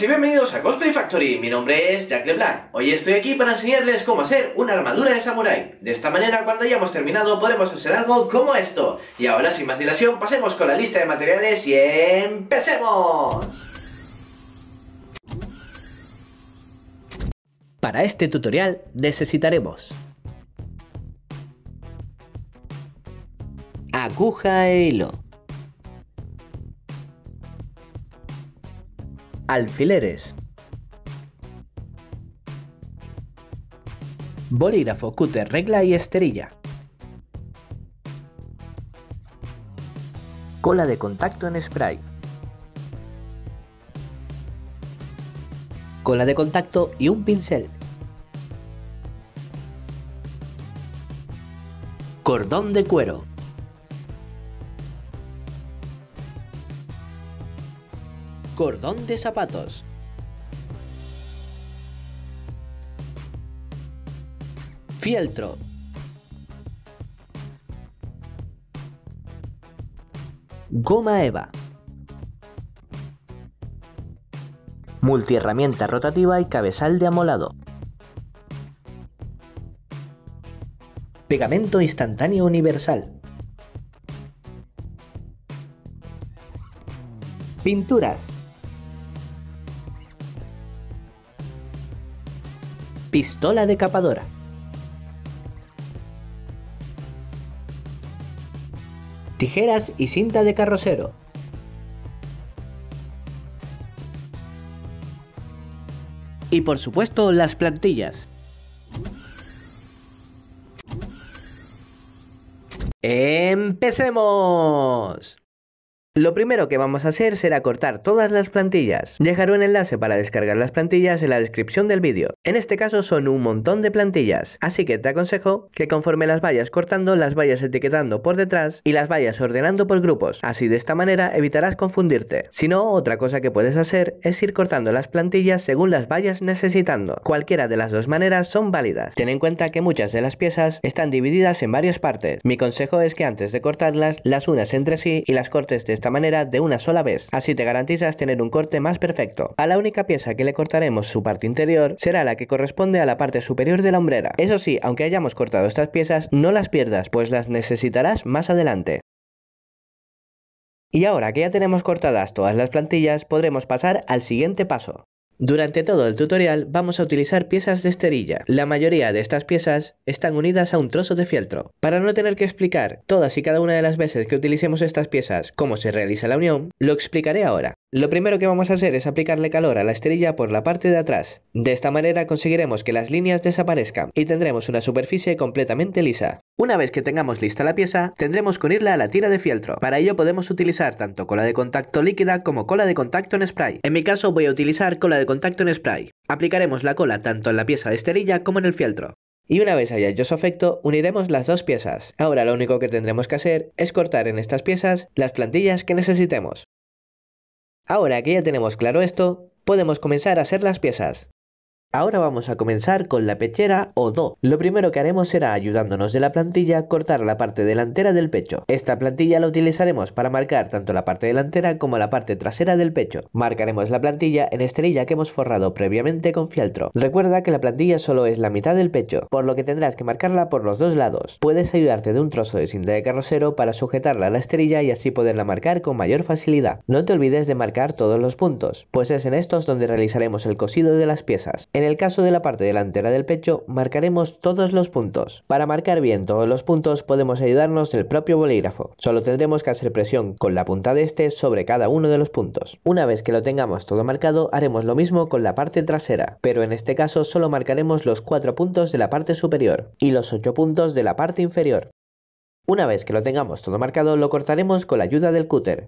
y bienvenidos a Cosplay Factory, mi nombre es Jack LeBlanc. Hoy estoy aquí para enseñarles cómo hacer una armadura de samurai. De esta manera, cuando hayamos terminado, podremos hacer algo como esto. Y ahora, sin más dilación, pasemos con la lista de materiales y empecemos. Para este tutorial necesitaremos aguja e hilo alfileres. Bolígrafo, cúter, regla y esterilla. Cola de contacto en spray. Cola de contacto y un pincel. Cordón de cuero. cordón de zapatos. Fieltro. Goma Eva. Multiherramienta rotativa y cabezal de amolado. Pegamento instantáneo universal. Pinturas. Pistola decapadora. Tijeras y cinta de carrocero. Y por supuesto las plantillas. ¡Empecemos! Lo primero que vamos a hacer será cortar todas las plantillas. Dejaré un enlace para descargar las plantillas en la descripción del vídeo. En este caso son un montón de plantillas, así que te aconsejo que conforme las vayas cortando, las vayas etiquetando por detrás y las vayas ordenando por grupos. Así de esta manera evitarás confundirte. Si no, otra cosa que puedes hacer es ir cortando las plantillas según las vayas necesitando. Cualquiera de las dos maneras son válidas. Ten en cuenta que muchas de las piezas están divididas en varias partes. Mi consejo es que antes de cortarlas, las unas entre sí y las cortes de manera de una sola vez, así te garantizas tener un corte más perfecto. A la única pieza que le cortaremos su parte interior será la que corresponde a la parte superior de la hombrera. Eso sí, aunque hayamos cortado estas piezas, no las pierdas, pues las necesitarás más adelante. Y ahora que ya tenemos cortadas todas las plantillas, podremos pasar al siguiente paso. Durante todo el tutorial vamos a utilizar piezas de esterilla. La mayoría de estas piezas están unidas a un trozo de fieltro. Para no tener que explicar todas y cada una de las veces que utilicemos estas piezas cómo se realiza la unión, lo explicaré ahora. Lo primero que vamos a hacer es aplicarle calor a la esterilla por la parte de atrás. De esta manera conseguiremos que las líneas desaparezcan y tendremos una superficie completamente lisa. Una vez que tengamos lista la pieza, tendremos que unirla a la tira de fieltro. Para ello podemos utilizar tanto cola de contacto líquida como cola de contacto en spray. En mi caso voy a utilizar cola de contacto en spray. Aplicaremos la cola tanto en la pieza de esterilla como en el fieltro. Y una vez haya hecho su efecto, uniremos las dos piezas. Ahora lo único que tendremos que hacer es cortar en estas piezas las plantillas que necesitemos. Ahora que ya tenemos claro esto, podemos comenzar a hacer las piezas. Ahora vamos a comenzar con la pechera o do. Lo primero que haremos será, ayudándonos de la plantilla, cortar la parte delantera del pecho. Esta plantilla la utilizaremos para marcar tanto la parte delantera como la parte trasera del pecho. Marcaremos la plantilla en esterilla que hemos forrado previamente con fieltro. Recuerda que la plantilla solo es la mitad del pecho, por lo que tendrás que marcarla por los dos lados. Puedes ayudarte de un trozo de cinta de carrocero para sujetarla a la esterilla y así poderla marcar con mayor facilidad. No te olvides de marcar todos los puntos, pues es en estos donde realizaremos el cosido de las piezas. En el caso de la parte delantera del pecho, marcaremos todos los puntos. Para marcar bien todos los puntos podemos ayudarnos del propio bolígrafo. Solo tendremos que hacer presión con la punta de este sobre cada uno de los puntos. Una vez que lo tengamos todo marcado, haremos lo mismo con la parte trasera, pero en este caso solo marcaremos los cuatro puntos de la parte superior y los 8 puntos de la parte inferior. Una vez que lo tengamos todo marcado, lo cortaremos con la ayuda del cúter.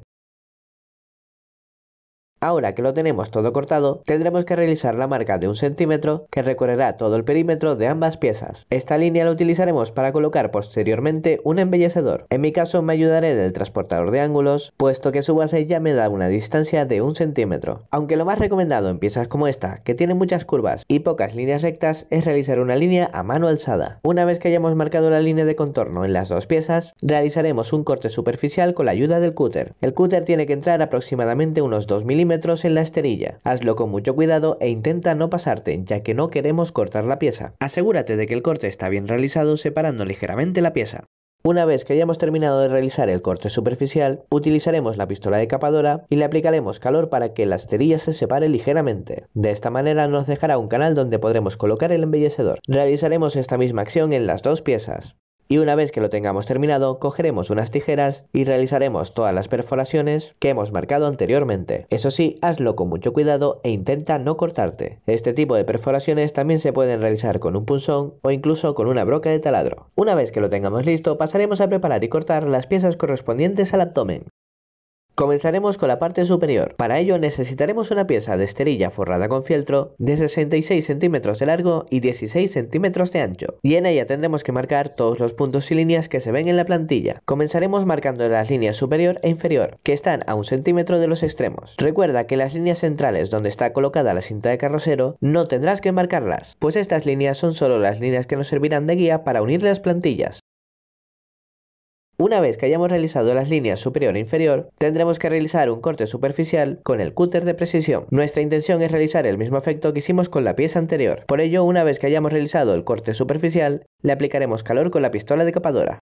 Ahora que lo tenemos todo cortado, tendremos que realizar la marca de un centímetro que recorrerá todo el perímetro de ambas piezas. Esta línea la utilizaremos para colocar posteriormente un embellecedor. En mi caso me ayudaré del transportador de ángulos, puesto que su base ya me da una distancia de un centímetro. Aunque lo más recomendado en piezas como esta, que tiene muchas curvas y pocas líneas rectas, es realizar una línea a mano alzada. Una vez que hayamos marcado la línea de contorno en las dos piezas, realizaremos un corte superficial con la ayuda del cúter. El cúter tiene que entrar aproximadamente unos 2 milímetros en la esterilla. Hazlo con mucho cuidado e intenta no pasarte, ya que no queremos cortar la pieza. Asegúrate de que el corte está bien realizado separando ligeramente la pieza. Una vez que hayamos terminado de realizar el corte superficial, utilizaremos la pistola decapadora y le aplicaremos calor para que la esterilla se separe ligeramente. De esta manera nos dejará un canal donde podremos colocar el embellecedor. Realizaremos esta misma acción en las dos piezas y una vez que lo tengamos terminado cogeremos unas tijeras y realizaremos todas las perforaciones que hemos marcado anteriormente. Eso sí, hazlo con mucho cuidado e intenta no cortarte. Este tipo de perforaciones también se pueden realizar con un punzón o incluso con una broca de taladro. Una vez que lo tengamos listo pasaremos a preparar y cortar las piezas correspondientes al abdomen. Comenzaremos con la parte superior. Para ello necesitaremos una pieza de esterilla forrada con fieltro de 66 centímetros de largo y 16 centímetros de ancho. Y en ella tendremos que marcar todos los puntos y líneas que se ven en la plantilla. Comenzaremos marcando las líneas superior e inferior, que están a un centímetro de los extremos. Recuerda que las líneas centrales donde está colocada la cinta de carrocero no tendrás que marcarlas, pues estas líneas son solo las líneas que nos servirán de guía para unir las plantillas. Una vez que hayamos realizado las líneas superior e inferior, tendremos que realizar un corte superficial con el cúter de precisión. Nuestra intención es realizar el mismo efecto que hicimos con la pieza anterior. Por ello, una vez que hayamos realizado el corte superficial, le aplicaremos calor con la pistola decapadora.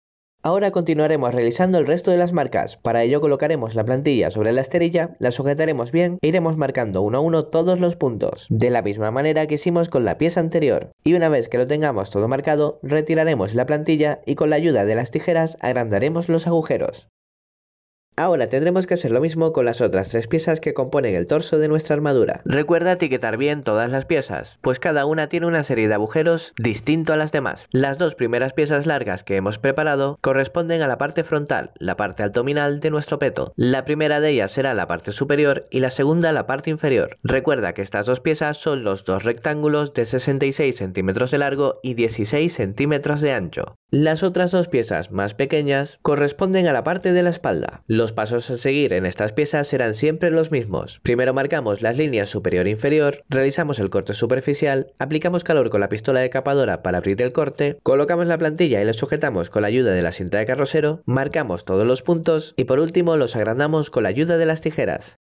Ahora continuaremos realizando el resto de las marcas, para ello colocaremos la plantilla sobre la esterilla, la sujetaremos bien e iremos marcando uno a uno todos los puntos, de la misma manera que hicimos con la pieza anterior. Y una vez que lo tengamos todo marcado, retiraremos la plantilla y con la ayuda de las tijeras agrandaremos los agujeros. Ahora tendremos que hacer lo mismo con las otras tres piezas que componen el torso de nuestra armadura. Recuerda etiquetar bien todas las piezas, pues cada una tiene una serie de agujeros distinto a las demás. Las dos primeras piezas largas que hemos preparado corresponden a la parte frontal, la parte abdominal de nuestro peto. La primera de ellas será la parte superior y la segunda la parte inferior. Recuerda que estas dos piezas son los dos rectángulos de 66 centímetros de largo y 16 centímetros de ancho. Las otras dos piezas más pequeñas corresponden a la parte de la espalda. Los pasos a seguir en estas piezas serán siempre los mismos. Primero marcamos las líneas superior e inferior, realizamos el corte superficial, aplicamos calor con la pistola de decapadora para abrir el corte, colocamos la plantilla y la sujetamos con la ayuda de la cinta de carrocero, marcamos todos los puntos y por último los agrandamos con la ayuda de las tijeras.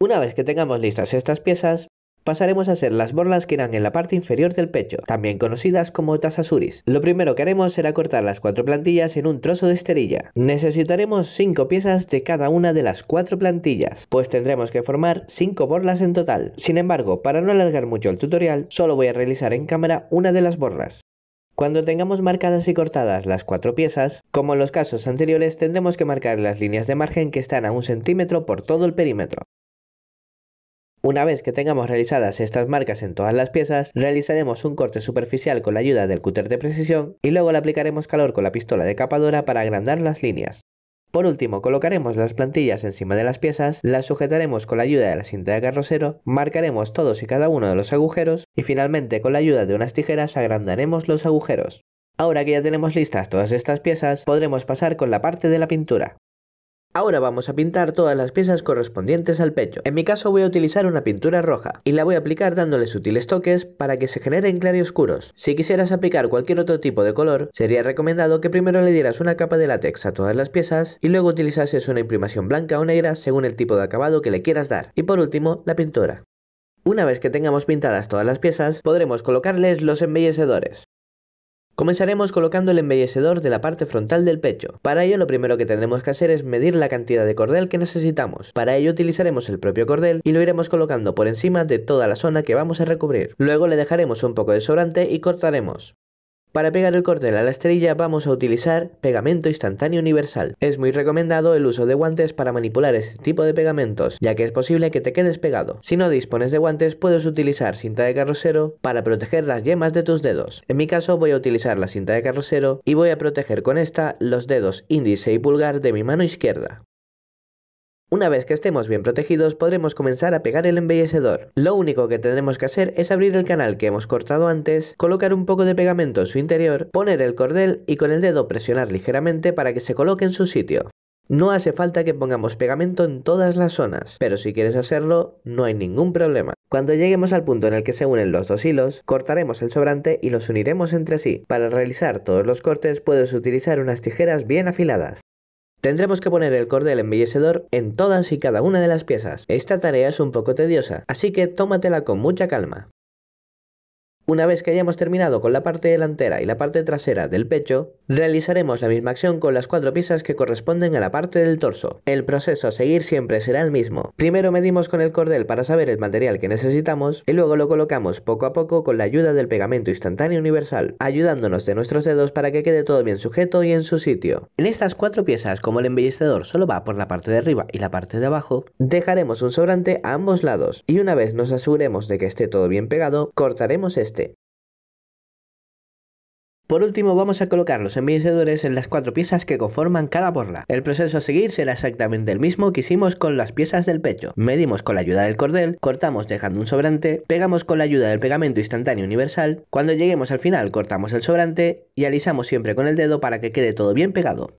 Una vez que tengamos listas estas piezas, pasaremos a hacer las borlas que irán en la parte inferior del pecho, también conocidas como tasasuris. Lo primero que haremos será cortar las cuatro plantillas en un trozo de esterilla. Necesitaremos 5 piezas de cada una de las cuatro plantillas, pues tendremos que formar 5 borlas en total. Sin embargo, para no alargar mucho el tutorial, solo voy a realizar en cámara una de las borlas. Cuando tengamos marcadas y cortadas las cuatro piezas, como en los casos anteriores tendremos que marcar las líneas de margen que están a un centímetro por todo el perímetro. Una vez que tengamos realizadas estas marcas en todas las piezas, realizaremos un corte superficial con la ayuda del cúter de precisión y luego le aplicaremos calor con la pistola de capadora para agrandar las líneas. Por último, colocaremos las plantillas encima de las piezas, las sujetaremos con la ayuda de la cinta de carrocero, marcaremos todos y cada uno de los agujeros y finalmente con la ayuda de unas tijeras agrandaremos los agujeros. Ahora que ya tenemos listas todas estas piezas, podremos pasar con la parte de la pintura. Ahora vamos a pintar todas las piezas correspondientes al pecho. En mi caso voy a utilizar una pintura roja y la voy a aplicar dándole sutiles toques para que se generen claroscuros. Si quisieras aplicar cualquier otro tipo de color, sería recomendado que primero le dieras una capa de látex a todas las piezas y luego utilizases una imprimación blanca o negra según el tipo de acabado que le quieras dar. Y por último, la pintura. Una vez que tengamos pintadas todas las piezas, podremos colocarles los embellecedores. Comenzaremos colocando el embellecedor de la parte frontal del pecho. Para ello lo primero que tendremos que hacer es medir la cantidad de cordel que necesitamos. Para ello utilizaremos el propio cordel y lo iremos colocando por encima de toda la zona que vamos a recubrir. Luego le dejaremos un poco de sobrante y cortaremos. Para pegar el cordel a la estrella vamos a utilizar pegamento instantáneo universal. Es muy recomendado el uso de guantes para manipular este tipo de pegamentos, ya que es posible que te quedes pegado. Si no dispones de guantes puedes utilizar cinta de carrocero para proteger las yemas de tus dedos. En mi caso voy a utilizar la cinta de carrocero y voy a proteger con esta los dedos índice y pulgar de mi mano izquierda. Una vez que estemos bien protegidos podremos comenzar a pegar el embellecedor. Lo único que tendremos que hacer es abrir el canal que hemos cortado antes, colocar un poco de pegamento en su interior, poner el cordel y con el dedo presionar ligeramente para que se coloque en su sitio. No hace falta que pongamos pegamento en todas las zonas, pero si quieres hacerlo no hay ningún problema. Cuando lleguemos al punto en el que se unen los dos hilos, cortaremos el sobrante y los uniremos entre sí. Para realizar todos los cortes puedes utilizar unas tijeras bien afiladas. Tendremos que poner el cordel embellecedor en todas y cada una de las piezas. Esta tarea es un poco tediosa, así que tómatela con mucha calma. Una vez que hayamos terminado con la parte delantera y la parte trasera del pecho, realizaremos la misma acción con las cuatro piezas que corresponden a la parte del torso. El proceso a seguir siempre será el mismo. Primero medimos con el cordel para saber el material que necesitamos y luego lo colocamos poco a poco con la ayuda del pegamento instantáneo universal, ayudándonos de nuestros dedos para que quede todo bien sujeto y en su sitio. En estas cuatro piezas, como el embellecedor solo va por la parte de arriba y la parte de abajo, dejaremos un sobrante a ambos lados y una vez nos aseguremos de que esté todo bien pegado, cortaremos este por último vamos a colocar los embellecedores en las cuatro piezas que conforman cada borla. El proceso a seguir será exactamente el mismo que hicimos con las piezas del pecho. Medimos con la ayuda del cordel, cortamos dejando un sobrante, pegamos con la ayuda del pegamento instantáneo universal, cuando lleguemos al final cortamos el sobrante y alisamos siempre con el dedo para que quede todo bien pegado.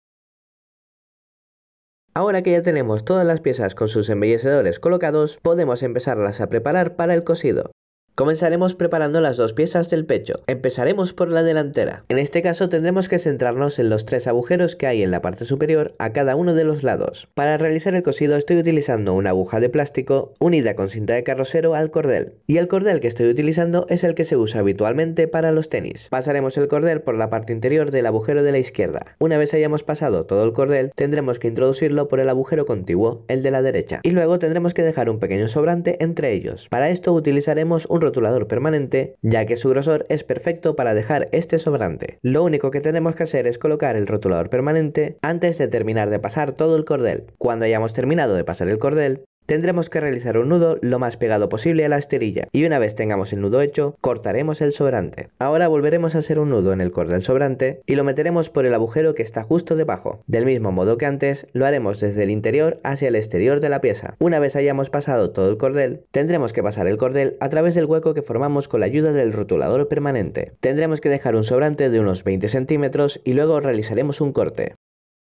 Ahora que ya tenemos todas las piezas con sus embellecedores colocados, podemos empezarlas a preparar para el cosido. Comenzaremos preparando las dos piezas del pecho. Empezaremos por la delantera. En este caso tendremos que centrarnos en los tres agujeros que hay en la parte superior a cada uno de los lados. Para realizar el cosido estoy utilizando una aguja de plástico unida con cinta de carrocero al cordel. Y el cordel que estoy utilizando es el que se usa habitualmente para los tenis. Pasaremos el cordel por la parte interior del agujero de la izquierda. Una vez hayamos pasado todo el cordel, tendremos que introducirlo por el agujero contiguo, el de la derecha. Y luego tendremos que dejar un pequeño sobrante entre ellos. Para esto utilizaremos un rotulador permanente, ya que su grosor es perfecto para dejar este sobrante. Lo único que tenemos que hacer es colocar el rotulador permanente antes de terminar de pasar todo el cordel. Cuando hayamos terminado de pasar el cordel, Tendremos que realizar un nudo lo más pegado posible a la esterilla y una vez tengamos el nudo hecho, cortaremos el sobrante. Ahora volveremos a hacer un nudo en el cordel sobrante y lo meteremos por el agujero que está justo debajo. Del mismo modo que antes, lo haremos desde el interior hacia el exterior de la pieza. Una vez hayamos pasado todo el cordel, tendremos que pasar el cordel a través del hueco que formamos con la ayuda del rotulador permanente. Tendremos que dejar un sobrante de unos 20 centímetros y luego realizaremos un corte.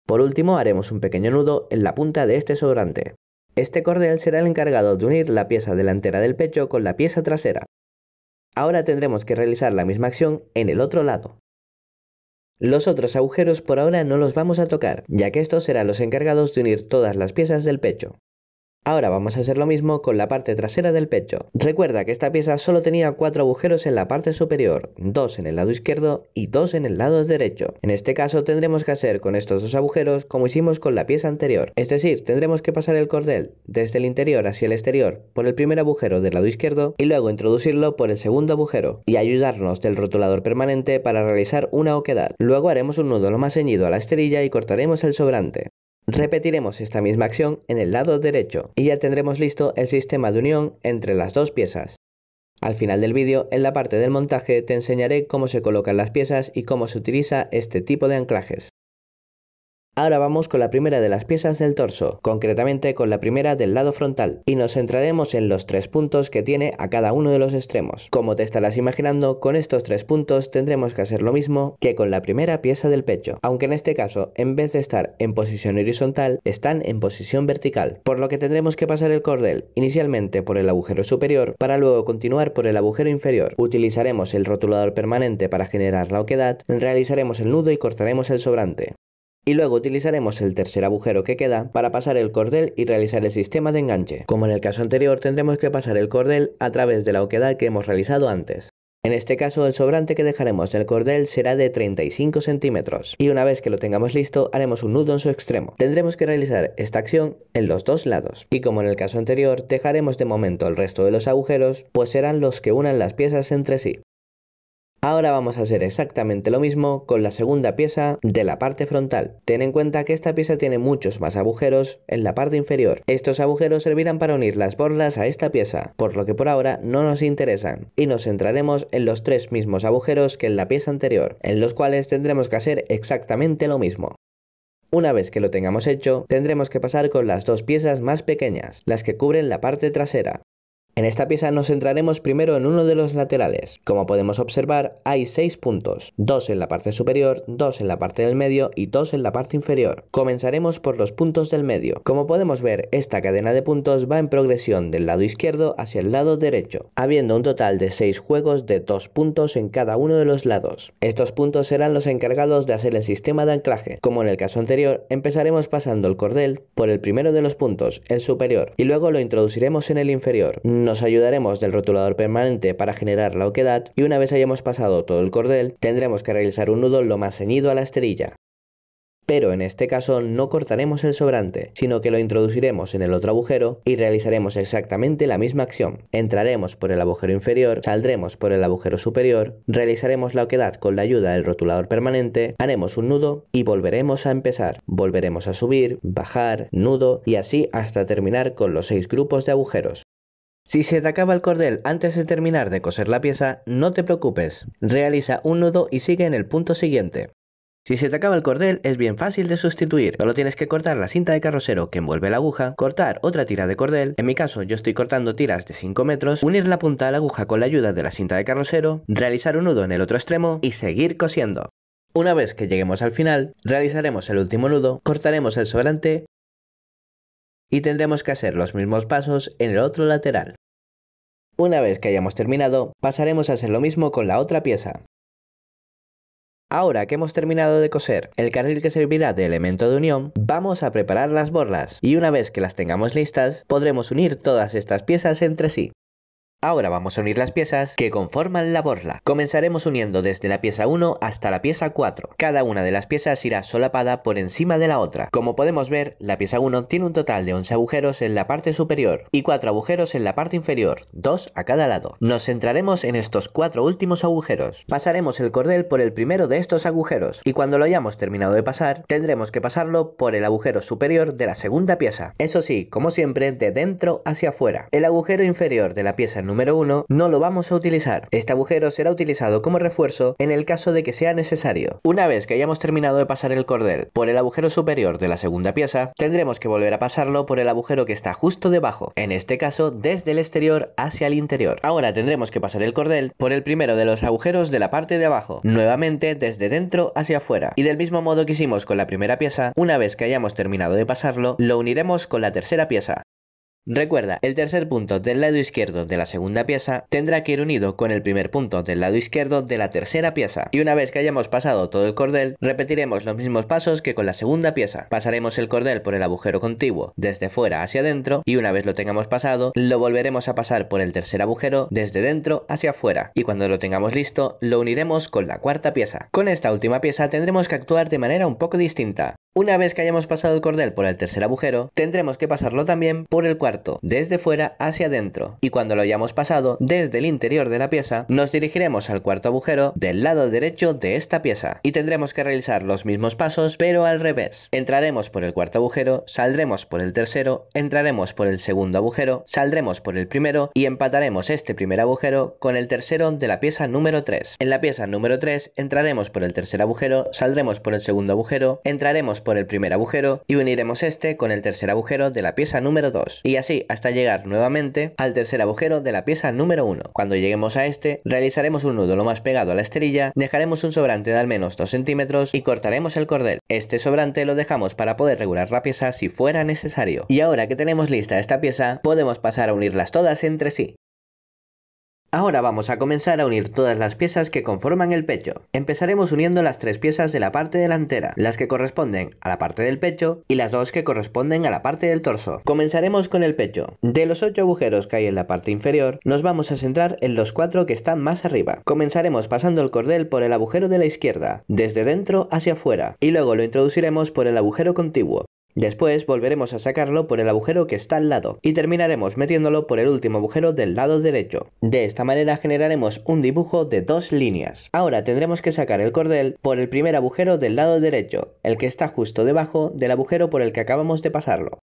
Por último haremos un pequeño nudo en la punta de este sobrante. Este cordel será el encargado de unir la pieza delantera del pecho con la pieza trasera. Ahora tendremos que realizar la misma acción en el otro lado. Los otros agujeros por ahora no los vamos a tocar, ya que estos serán los encargados de unir todas las piezas del pecho. Ahora vamos a hacer lo mismo con la parte trasera del pecho. Recuerda que esta pieza solo tenía cuatro agujeros en la parte superior, dos en el lado izquierdo y dos en el lado derecho. En este caso tendremos que hacer con estos dos agujeros como hicimos con la pieza anterior, es decir, tendremos que pasar el cordel desde el interior hacia el exterior por el primer agujero del lado izquierdo y luego introducirlo por el segundo agujero y ayudarnos del rotulador permanente para realizar una oquedad. Luego haremos un nudo lo más ceñido a la esterilla y cortaremos el sobrante. Repetiremos esta misma acción en el lado derecho y ya tendremos listo el sistema de unión entre las dos piezas. Al final del vídeo, en la parte del montaje, te enseñaré cómo se colocan las piezas y cómo se utiliza este tipo de anclajes. Ahora vamos con la primera de las piezas del torso, concretamente con la primera del lado frontal, y nos centraremos en los tres puntos que tiene a cada uno de los extremos. Como te estarás imaginando, con estos tres puntos tendremos que hacer lo mismo que con la primera pieza del pecho, aunque en este caso, en vez de estar en posición horizontal, están en posición vertical, por lo que tendremos que pasar el cordel inicialmente por el agujero superior, para luego continuar por el agujero inferior. Utilizaremos el rotulador permanente para generar la oquedad, realizaremos el nudo y cortaremos el sobrante y luego utilizaremos el tercer agujero que queda para pasar el cordel y realizar el sistema de enganche. Como en el caso anterior tendremos que pasar el cordel a través de la oquedad que hemos realizado antes. En este caso el sobrante que dejaremos del cordel será de 35 centímetros y una vez que lo tengamos listo haremos un nudo en su extremo. Tendremos que realizar esta acción en los dos lados y como en el caso anterior dejaremos de momento el resto de los agujeros pues serán los que unan las piezas entre sí. Ahora vamos a hacer exactamente lo mismo con la segunda pieza de la parte frontal. Ten en cuenta que esta pieza tiene muchos más agujeros en la parte inferior. Estos agujeros servirán para unir las borlas a esta pieza, por lo que por ahora no nos interesan. Y nos centraremos en los tres mismos agujeros que en la pieza anterior, en los cuales tendremos que hacer exactamente lo mismo. Una vez que lo tengamos hecho, tendremos que pasar con las dos piezas más pequeñas, las que cubren la parte trasera. En esta pieza nos centraremos primero en uno de los laterales. Como podemos observar, hay 6 puntos, 2 en la parte superior, 2 en la parte del medio y 2 en la parte inferior. Comenzaremos por los puntos del medio. Como podemos ver, esta cadena de puntos va en progresión del lado izquierdo hacia el lado derecho, habiendo un total de seis juegos de 2 puntos en cada uno de los lados. Estos puntos serán los encargados de hacer el sistema de anclaje. Como en el caso anterior, empezaremos pasando el cordel por el primero de los puntos, el superior, y luego lo introduciremos en el inferior. Nos ayudaremos del rotulador permanente para generar la oquedad y una vez hayamos pasado todo el cordel, tendremos que realizar un nudo lo más ceñido a la esterilla. Pero en este caso no cortaremos el sobrante, sino que lo introduciremos en el otro agujero y realizaremos exactamente la misma acción. Entraremos por el agujero inferior, saldremos por el agujero superior, realizaremos la oquedad con la ayuda del rotulador permanente, haremos un nudo y volveremos a empezar. Volveremos a subir, bajar, nudo y así hasta terminar con los seis grupos de agujeros. Si se te acaba el cordel antes de terminar de coser la pieza, no te preocupes, realiza un nudo y sigue en el punto siguiente. Si se te acaba el cordel es bien fácil de sustituir, solo tienes que cortar la cinta de carrocero que envuelve la aguja, cortar otra tira de cordel, en mi caso yo estoy cortando tiras de 5 metros, unir la punta a la aguja con la ayuda de la cinta de carrocero, realizar un nudo en el otro extremo y seguir cosiendo. Una vez que lleguemos al final, realizaremos el último nudo, cortaremos el sobrante y tendremos que hacer los mismos pasos en el otro lateral. Una vez que hayamos terminado, pasaremos a hacer lo mismo con la otra pieza. Ahora que hemos terminado de coser el carril que servirá de elemento de unión, vamos a preparar las borlas y una vez que las tengamos listas, podremos unir todas estas piezas entre sí. Ahora vamos a unir las piezas que conforman la borla. Comenzaremos uniendo desde la pieza 1 hasta la pieza 4. Cada una de las piezas irá solapada por encima de la otra. Como podemos ver, la pieza 1 tiene un total de 11 agujeros en la parte superior y 4 agujeros en la parte inferior, 2 a cada lado. Nos centraremos en estos 4 últimos agujeros. Pasaremos el cordel por el primero de estos agujeros y cuando lo hayamos terminado de pasar, tendremos que pasarlo por el agujero superior de la segunda pieza. Eso sí, como siempre, de dentro hacia afuera. El agujero inferior de la pieza número 1, no lo vamos a utilizar. Este agujero será utilizado como refuerzo en el caso de que sea necesario. Una vez que hayamos terminado de pasar el cordel por el agujero superior de la segunda pieza, tendremos que volver a pasarlo por el agujero que está justo debajo, en este caso desde el exterior hacia el interior. Ahora tendremos que pasar el cordel por el primero de los agujeros de la parte de abajo, nuevamente desde dentro hacia afuera. Y del mismo modo que hicimos con la primera pieza, una vez que hayamos terminado de pasarlo, lo uniremos con la tercera pieza, Recuerda, el tercer punto del lado izquierdo de la segunda pieza tendrá que ir unido con el primer punto del lado izquierdo de la tercera pieza. Y una vez que hayamos pasado todo el cordel, repetiremos los mismos pasos que con la segunda pieza. Pasaremos el cordel por el agujero contiguo desde fuera hacia adentro y una vez lo tengamos pasado, lo volveremos a pasar por el tercer agujero desde dentro hacia afuera. Y cuando lo tengamos listo, lo uniremos con la cuarta pieza. Con esta última pieza tendremos que actuar de manera un poco distinta. Una vez que hayamos pasado el cordel por el tercer agujero, tendremos que pasarlo también por el cuarto, desde fuera hacia adentro. Y cuando lo hayamos pasado desde el interior de la pieza, nos dirigiremos al cuarto agujero del lado derecho de esta pieza. Y tendremos que realizar los mismos pasos, pero al revés. Entraremos por el cuarto agujero, saldremos por el tercero, entraremos por el segundo agujero, saldremos por el primero y empataremos este primer agujero con el tercero de la pieza número 3. En la pieza número 3 entraremos por el tercer agujero, saldremos por el segundo agujero, entraremos por el primer agujero y uniremos este con el tercer agujero de la pieza número 2 y así hasta llegar nuevamente al tercer agujero de la pieza número 1. Cuando lleguemos a este realizaremos un nudo lo más pegado a la esterilla, dejaremos un sobrante de al menos 2 centímetros y cortaremos el cordel. Este sobrante lo dejamos para poder regular la pieza si fuera necesario. Y ahora que tenemos lista esta pieza podemos pasar a unirlas todas entre sí. Ahora vamos a comenzar a unir todas las piezas que conforman el pecho. Empezaremos uniendo las tres piezas de la parte delantera, las que corresponden a la parte del pecho y las dos que corresponden a la parte del torso. Comenzaremos con el pecho. De los ocho agujeros que hay en la parte inferior, nos vamos a centrar en los cuatro que están más arriba. Comenzaremos pasando el cordel por el agujero de la izquierda, desde dentro hacia afuera, y luego lo introduciremos por el agujero contiguo. Después volveremos a sacarlo por el agujero que está al lado y terminaremos metiéndolo por el último agujero del lado derecho. De esta manera generaremos un dibujo de dos líneas. Ahora tendremos que sacar el cordel por el primer agujero del lado derecho, el que está justo debajo del agujero por el que acabamos de pasarlo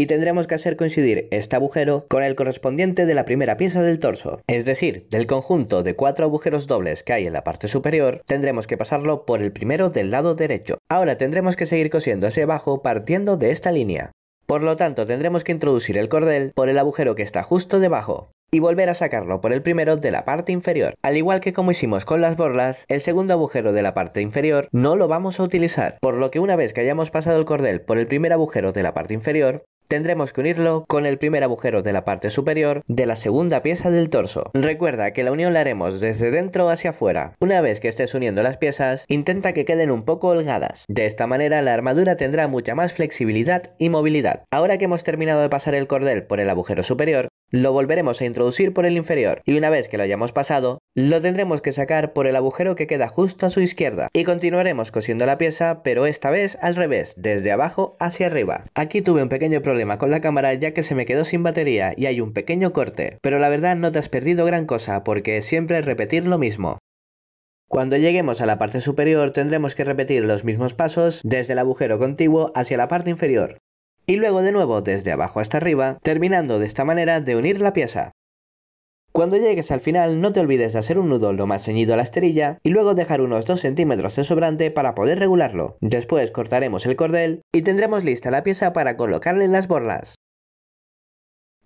y tendremos que hacer coincidir este agujero con el correspondiente de la primera pieza del torso. Es decir, del conjunto de cuatro agujeros dobles que hay en la parte superior, tendremos que pasarlo por el primero del lado derecho. Ahora tendremos que seguir cosiendo hacia abajo partiendo de esta línea. Por lo tanto, tendremos que introducir el cordel por el agujero que está justo debajo y volver a sacarlo por el primero de la parte inferior. Al igual que como hicimos con las borlas, el segundo agujero de la parte inferior no lo vamos a utilizar, por lo que una vez que hayamos pasado el cordel por el primer agujero de la parte inferior, tendremos que unirlo con el primer agujero de la parte superior de la segunda pieza del torso. Recuerda que la unión la haremos desde dentro hacia afuera. Una vez que estés uniendo las piezas, intenta que queden un poco holgadas. De esta manera la armadura tendrá mucha más flexibilidad y movilidad. Ahora que hemos terminado de pasar el cordel por el agujero superior, lo volveremos a introducir por el inferior y una vez que lo hayamos pasado, lo tendremos que sacar por el agujero que queda justo a su izquierda y continuaremos cosiendo la pieza pero esta vez al revés, desde abajo hacia arriba. Aquí tuve un pequeño problema con la cámara ya que se me quedó sin batería y hay un pequeño corte, pero la verdad no te has perdido gran cosa porque siempre repetir lo mismo. Cuando lleguemos a la parte superior tendremos que repetir los mismos pasos desde el agujero contiguo hacia la parte inferior y luego de nuevo desde abajo hasta arriba, terminando de esta manera de unir la pieza. Cuando llegues al final no te olvides de hacer un nudo lo más ceñido a la esterilla y luego dejar unos 2 centímetros de sobrante para poder regularlo. Después cortaremos el cordel y tendremos lista la pieza para colocarle las borlas.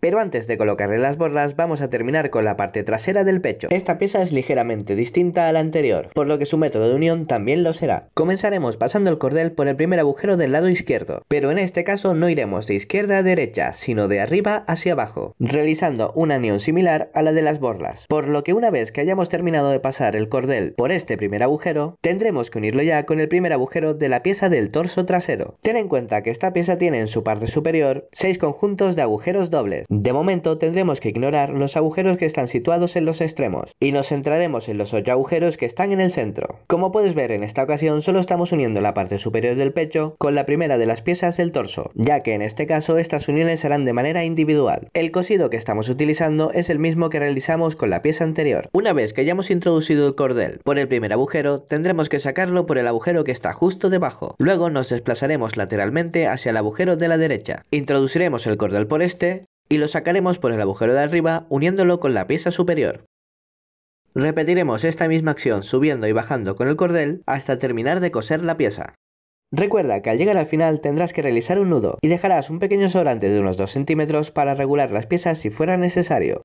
Pero antes de colocarle las borlas vamos a terminar con la parte trasera del pecho. Esta pieza es ligeramente distinta a la anterior, por lo que su método de unión también lo será. Comenzaremos pasando el cordel por el primer agujero del lado izquierdo, pero en este caso no iremos de izquierda a derecha, sino de arriba hacia abajo, realizando una unión similar a la de las borlas. Por lo que una vez que hayamos terminado de pasar el cordel por este primer agujero, tendremos que unirlo ya con el primer agujero de la pieza del torso trasero. Ten en cuenta que esta pieza tiene en su parte superior 6 conjuntos de agujeros dobles, de momento tendremos que ignorar los agujeros que están situados en los extremos y nos centraremos en los 8 agujeros que están en el centro. Como puedes ver en esta ocasión solo estamos uniendo la parte superior del pecho con la primera de las piezas del torso, ya que en este caso estas uniones serán de manera individual. El cosido que estamos utilizando es el mismo que realizamos con la pieza anterior. Una vez que hayamos introducido el cordel por el primer agujero tendremos que sacarlo por el agujero que está justo debajo. Luego nos desplazaremos lateralmente hacia el agujero de la derecha. Introduciremos el cordel por este y lo sacaremos por el agujero de arriba uniéndolo con la pieza superior. Repetiremos esta misma acción subiendo y bajando con el cordel hasta terminar de coser la pieza. Recuerda que al llegar al final tendrás que realizar un nudo y dejarás un pequeño sobrante de unos 2 centímetros para regular las piezas si fuera necesario.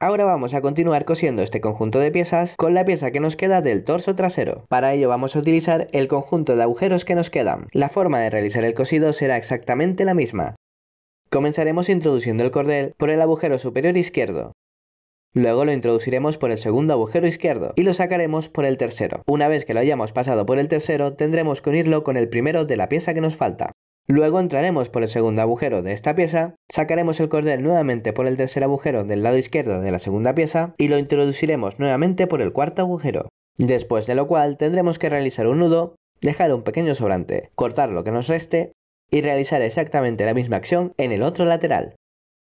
Ahora vamos a continuar cosiendo este conjunto de piezas con la pieza que nos queda del torso trasero. Para ello vamos a utilizar el conjunto de agujeros que nos quedan. La forma de realizar el cosido será exactamente la misma. Comenzaremos introduciendo el cordel por el agujero superior izquierdo. Luego lo introduciremos por el segundo agujero izquierdo y lo sacaremos por el tercero. Una vez que lo hayamos pasado por el tercero, tendremos que unirlo con el primero de la pieza que nos falta. Luego entraremos por el segundo agujero de esta pieza, sacaremos el cordel nuevamente por el tercer agujero del lado izquierdo de la segunda pieza y lo introduciremos nuevamente por el cuarto agujero. Después de lo cual tendremos que realizar un nudo, dejar un pequeño sobrante, cortar lo que nos reste y realizar exactamente la misma acción en el otro lateral.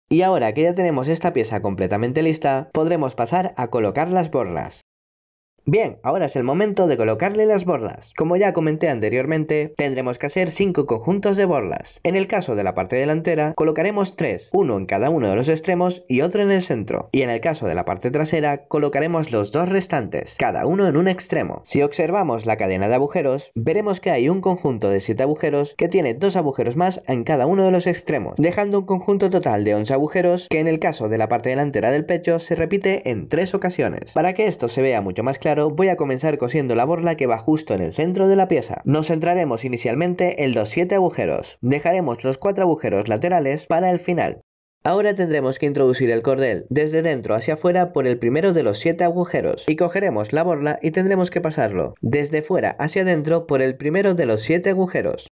Y ahora que ya tenemos esta pieza completamente lista, podremos pasar a colocar las borras. Bien, ahora es el momento de colocarle las borlas. Como ya comenté anteriormente, tendremos que hacer 5 conjuntos de borlas. En el caso de la parte delantera, colocaremos 3, uno en cada uno de los extremos y otro en el centro. Y en el caso de la parte trasera, colocaremos los dos restantes, cada uno en un extremo. Si observamos la cadena de agujeros, veremos que hay un conjunto de 7 agujeros que tiene 2 agujeros más en cada uno de los extremos, dejando un conjunto total de 11 agujeros que en el caso de la parte delantera del pecho se repite en 3 ocasiones. Para que esto se vea mucho más claro, voy a comenzar cosiendo la borla que va justo en el centro de la pieza. Nos centraremos inicialmente en los 7 agujeros. Dejaremos los 4 agujeros laterales para el final. Ahora tendremos que introducir el cordel desde dentro hacia afuera por el primero de los 7 agujeros y cogeremos la borla y tendremos que pasarlo desde fuera hacia adentro por el primero de los siete agujeros.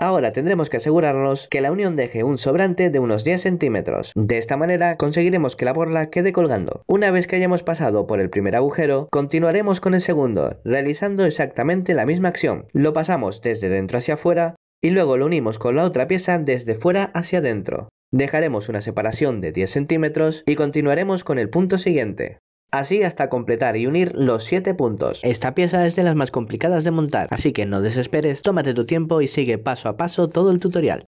Ahora tendremos que asegurarnos que la unión deje un sobrante de unos 10 centímetros. De esta manera conseguiremos que la borla quede colgando. Una vez que hayamos pasado por el primer agujero, continuaremos con el segundo, realizando exactamente la misma acción. Lo pasamos desde dentro hacia afuera y luego lo unimos con la otra pieza desde fuera hacia adentro. Dejaremos una separación de 10 centímetros y continuaremos con el punto siguiente así hasta completar y unir los 7 puntos. Esta pieza es de las más complicadas de montar, así que no desesperes, tómate tu tiempo y sigue paso a paso todo el tutorial.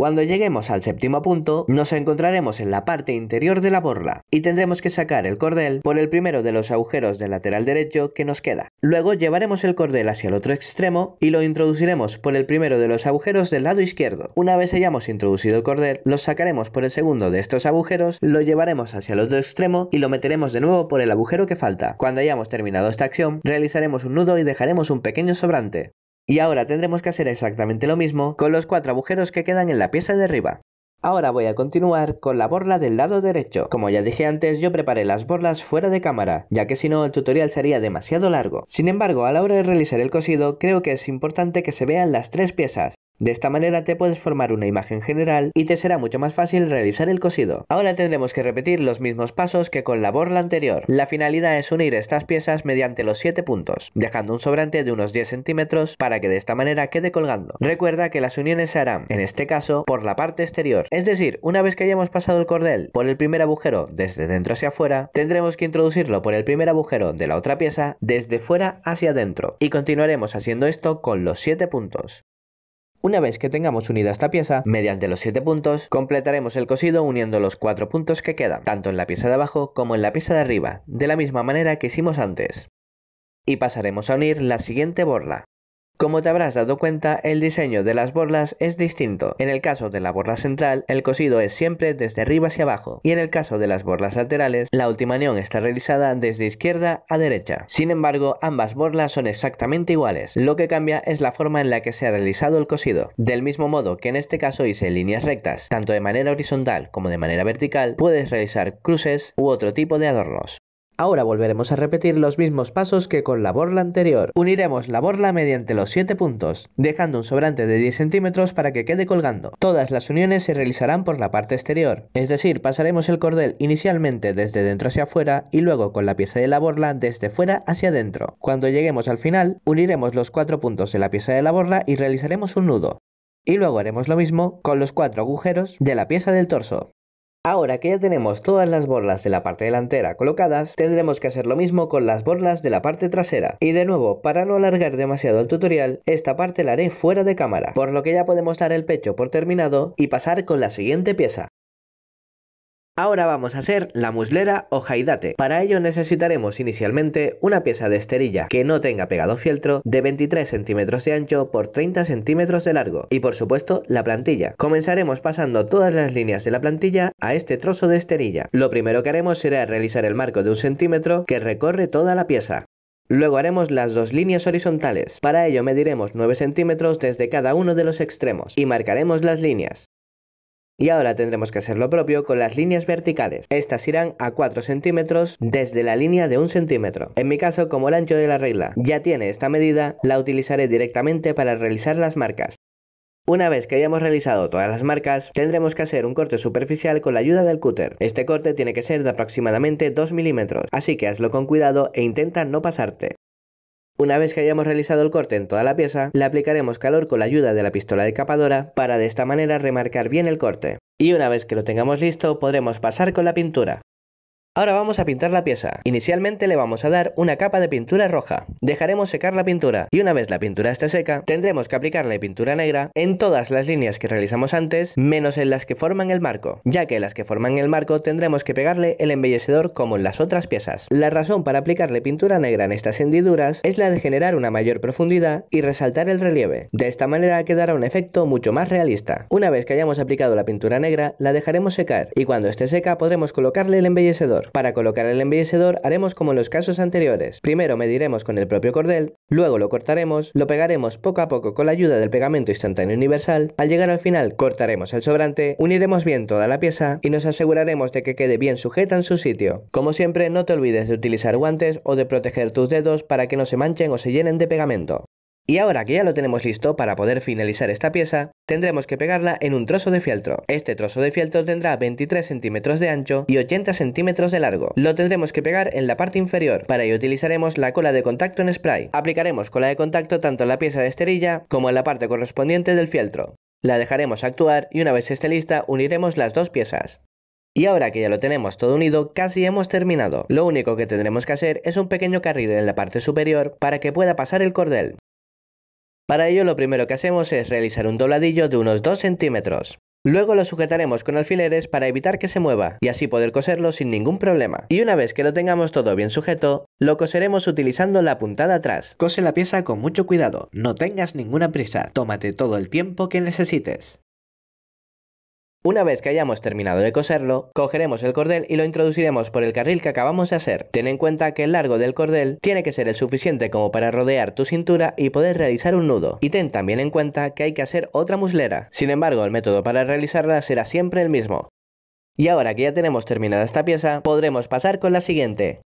Cuando lleguemos al séptimo punto, nos encontraremos en la parte interior de la borla y tendremos que sacar el cordel por el primero de los agujeros del lateral derecho que nos queda. Luego llevaremos el cordel hacia el otro extremo y lo introduciremos por el primero de los agujeros del lado izquierdo. Una vez hayamos introducido el cordel, lo sacaremos por el segundo de estos agujeros, lo llevaremos hacia el otro extremo y lo meteremos de nuevo por el agujero que falta. Cuando hayamos terminado esta acción, realizaremos un nudo y dejaremos un pequeño sobrante. Y ahora tendremos que hacer exactamente lo mismo con los cuatro agujeros que quedan en la pieza de arriba. Ahora voy a continuar con la borla del lado derecho. Como ya dije antes, yo preparé las borlas fuera de cámara, ya que si no el tutorial sería demasiado largo. Sin embargo, a la hora de realizar el cosido, creo que es importante que se vean las tres piezas, de esta manera te puedes formar una imagen general y te será mucho más fácil realizar el cosido. Ahora tendremos que repetir los mismos pasos que con la borla anterior. La finalidad es unir estas piezas mediante los 7 puntos, dejando un sobrante de unos 10 centímetros para que de esta manera quede colgando. Recuerda que las uniones se harán, en este caso, por la parte exterior. Es decir, una vez que hayamos pasado el cordel por el primer agujero desde dentro hacia afuera, tendremos que introducirlo por el primer agujero de la otra pieza desde fuera hacia adentro. Y continuaremos haciendo esto con los 7 puntos. Una vez que tengamos unida esta pieza, mediante los 7 puntos, completaremos el cosido uniendo los 4 puntos que quedan, tanto en la pieza de abajo como en la pieza de arriba, de la misma manera que hicimos antes. Y pasaremos a unir la siguiente borla. Como te habrás dado cuenta, el diseño de las borlas es distinto. En el caso de la borla central, el cosido es siempre desde arriba hacia abajo, y en el caso de las borlas laterales, la última unión está realizada desde izquierda a derecha. Sin embargo, ambas borlas son exactamente iguales, lo que cambia es la forma en la que se ha realizado el cosido. Del mismo modo que en este caso hice líneas rectas, tanto de manera horizontal como de manera vertical, puedes realizar cruces u otro tipo de adornos. Ahora volveremos a repetir los mismos pasos que con la borla anterior. Uniremos la borla mediante los 7 puntos, dejando un sobrante de 10 centímetros para que quede colgando. Todas las uniones se realizarán por la parte exterior, es decir, pasaremos el cordel inicialmente desde dentro hacia afuera y luego con la pieza de la borla desde fuera hacia adentro. Cuando lleguemos al final, uniremos los 4 puntos de la pieza de la borla y realizaremos un nudo. Y luego haremos lo mismo con los cuatro agujeros de la pieza del torso. Ahora que ya tenemos todas las borlas de la parte delantera colocadas, tendremos que hacer lo mismo con las borlas de la parte trasera. Y de nuevo, para no alargar demasiado el tutorial, esta parte la haré fuera de cámara, por lo que ya podemos dar el pecho por terminado y pasar con la siguiente pieza. Ahora vamos a hacer la muslera o jaidate. Para ello necesitaremos inicialmente una pieza de esterilla que no tenga pegado fieltro de 23 centímetros de ancho por 30 centímetros de largo y por supuesto la plantilla. Comenzaremos pasando todas las líneas de la plantilla a este trozo de esterilla. Lo primero que haremos será realizar el marco de un centímetro que recorre toda la pieza. Luego haremos las dos líneas horizontales. Para ello mediremos 9 centímetros desde cada uno de los extremos y marcaremos las líneas. Y ahora tendremos que hacer lo propio con las líneas verticales. Estas irán a 4 centímetros desde la línea de 1 centímetro. En mi caso, como el ancho de la regla ya tiene esta medida, la utilizaré directamente para realizar las marcas. Una vez que hayamos realizado todas las marcas, tendremos que hacer un corte superficial con la ayuda del cúter. Este corte tiene que ser de aproximadamente 2 milímetros, así que hazlo con cuidado e intenta no pasarte. Una vez que hayamos realizado el corte en toda la pieza, le aplicaremos calor con la ayuda de la pistola decapadora para de esta manera remarcar bien el corte. Y una vez que lo tengamos listo, podremos pasar con la pintura. Ahora vamos a pintar la pieza. Inicialmente le vamos a dar una capa de pintura roja. Dejaremos secar la pintura y una vez la pintura esté seca, tendremos que aplicarle pintura negra en todas las líneas que realizamos antes, menos en las que forman el marco, ya que las que forman el marco tendremos que pegarle el embellecedor como en las otras piezas. La razón para aplicarle pintura negra en estas hendiduras es la de generar una mayor profundidad y resaltar el relieve. De esta manera quedará un efecto mucho más realista. Una vez que hayamos aplicado la pintura negra, la dejaremos secar y cuando esté seca podremos colocarle el embellecedor. Para colocar el embellecedor haremos como en los casos anteriores. Primero mediremos con el propio cordel, luego lo cortaremos, lo pegaremos poco a poco con la ayuda del pegamento instantáneo universal. Al llegar al final cortaremos el sobrante, uniremos bien toda la pieza y nos aseguraremos de que quede bien sujeta en su sitio. Como siempre no te olvides de utilizar guantes o de proteger tus dedos para que no se manchen o se llenen de pegamento. Y ahora que ya lo tenemos listo para poder finalizar esta pieza, tendremos que pegarla en un trozo de fieltro. Este trozo de fieltro tendrá 23 centímetros de ancho y 80 centímetros de largo. Lo tendremos que pegar en la parte inferior. Para ello utilizaremos la cola de contacto en spray. Aplicaremos cola de contacto tanto en la pieza de esterilla como en la parte correspondiente del fieltro. La dejaremos actuar y una vez esté lista uniremos las dos piezas. Y ahora que ya lo tenemos todo unido, casi hemos terminado. Lo único que tendremos que hacer es un pequeño carril en la parte superior para que pueda pasar el cordel. Para ello lo primero que hacemos es realizar un dobladillo de unos 2 centímetros. Luego lo sujetaremos con alfileres para evitar que se mueva y así poder coserlo sin ningún problema. Y una vez que lo tengamos todo bien sujeto, lo coseremos utilizando la puntada atrás. Cose la pieza con mucho cuidado, no tengas ninguna prisa, tómate todo el tiempo que necesites. Una vez que hayamos terminado de coserlo, cogeremos el cordel y lo introduciremos por el carril que acabamos de hacer. Ten en cuenta que el largo del cordel tiene que ser el suficiente como para rodear tu cintura y poder realizar un nudo. Y ten también en cuenta que hay que hacer otra muslera. Sin embargo, el método para realizarla será siempre el mismo. Y ahora que ya tenemos terminada esta pieza, podremos pasar con la siguiente.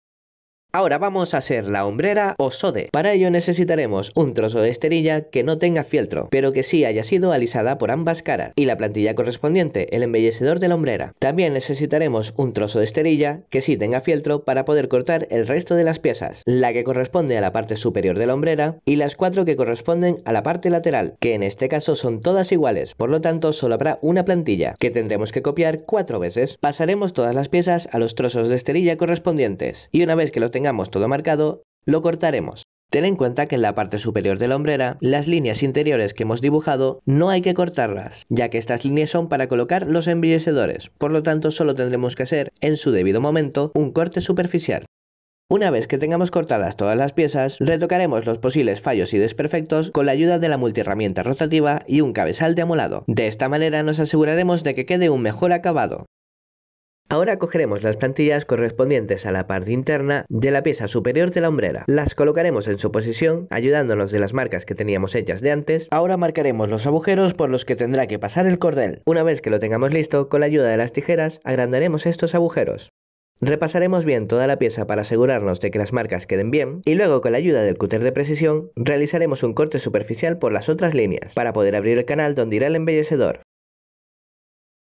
Ahora vamos a hacer la hombrera o sode. Para ello necesitaremos un trozo de esterilla que no tenga fieltro, pero que sí haya sido alisada por ambas caras, y la plantilla correspondiente, el embellecedor de la hombrera. También necesitaremos un trozo de esterilla que sí tenga fieltro para poder cortar el resto de las piezas, la que corresponde a la parte superior de la hombrera y las cuatro que corresponden a la parte lateral, que en este caso son todas iguales, por lo tanto solo habrá una plantilla, que tendremos que copiar cuatro veces. Pasaremos todas las piezas a los trozos de esterilla correspondientes, y una vez que los tengamos tengamos todo marcado, lo cortaremos. Ten en cuenta que en la parte superior de la hombrera, las líneas interiores que hemos dibujado no hay que cortarlas, ya que estas líneas son para colocar los embellecedores, por lo tanto solo tendremos que hacer, en su debido momento, un corte superficial. Una vez que tengamos cortadas todas las piezas, retocaremos los posibles fallos y desperfectos con la ayuda de la multiherramienta rotativa y un cabezal de amolado. De esta manera nos aseguraremos de que quede un mejor acabado. Ahora cogeremos las plantillas correspondientes a la parte interna de la pieza superior de la hombrera. Las colocaremos en su posición, ayudándonos de las marcas que teníamos hechas de antes. Ahora marcaremos los agujeros por los que tendrá que pasar el cordel. Una vez que lo tengamos listo, con la ayuda de las tijeras, agrandaremos estos agujeros. Repasaremos bien toda la pieza para asegurarnos de que las marcas queden bien y luego con la ayuda del cúter de precisión realizaremos un corte superficial por las otras líneas para poder abrir el canal donde irá el embellecedor.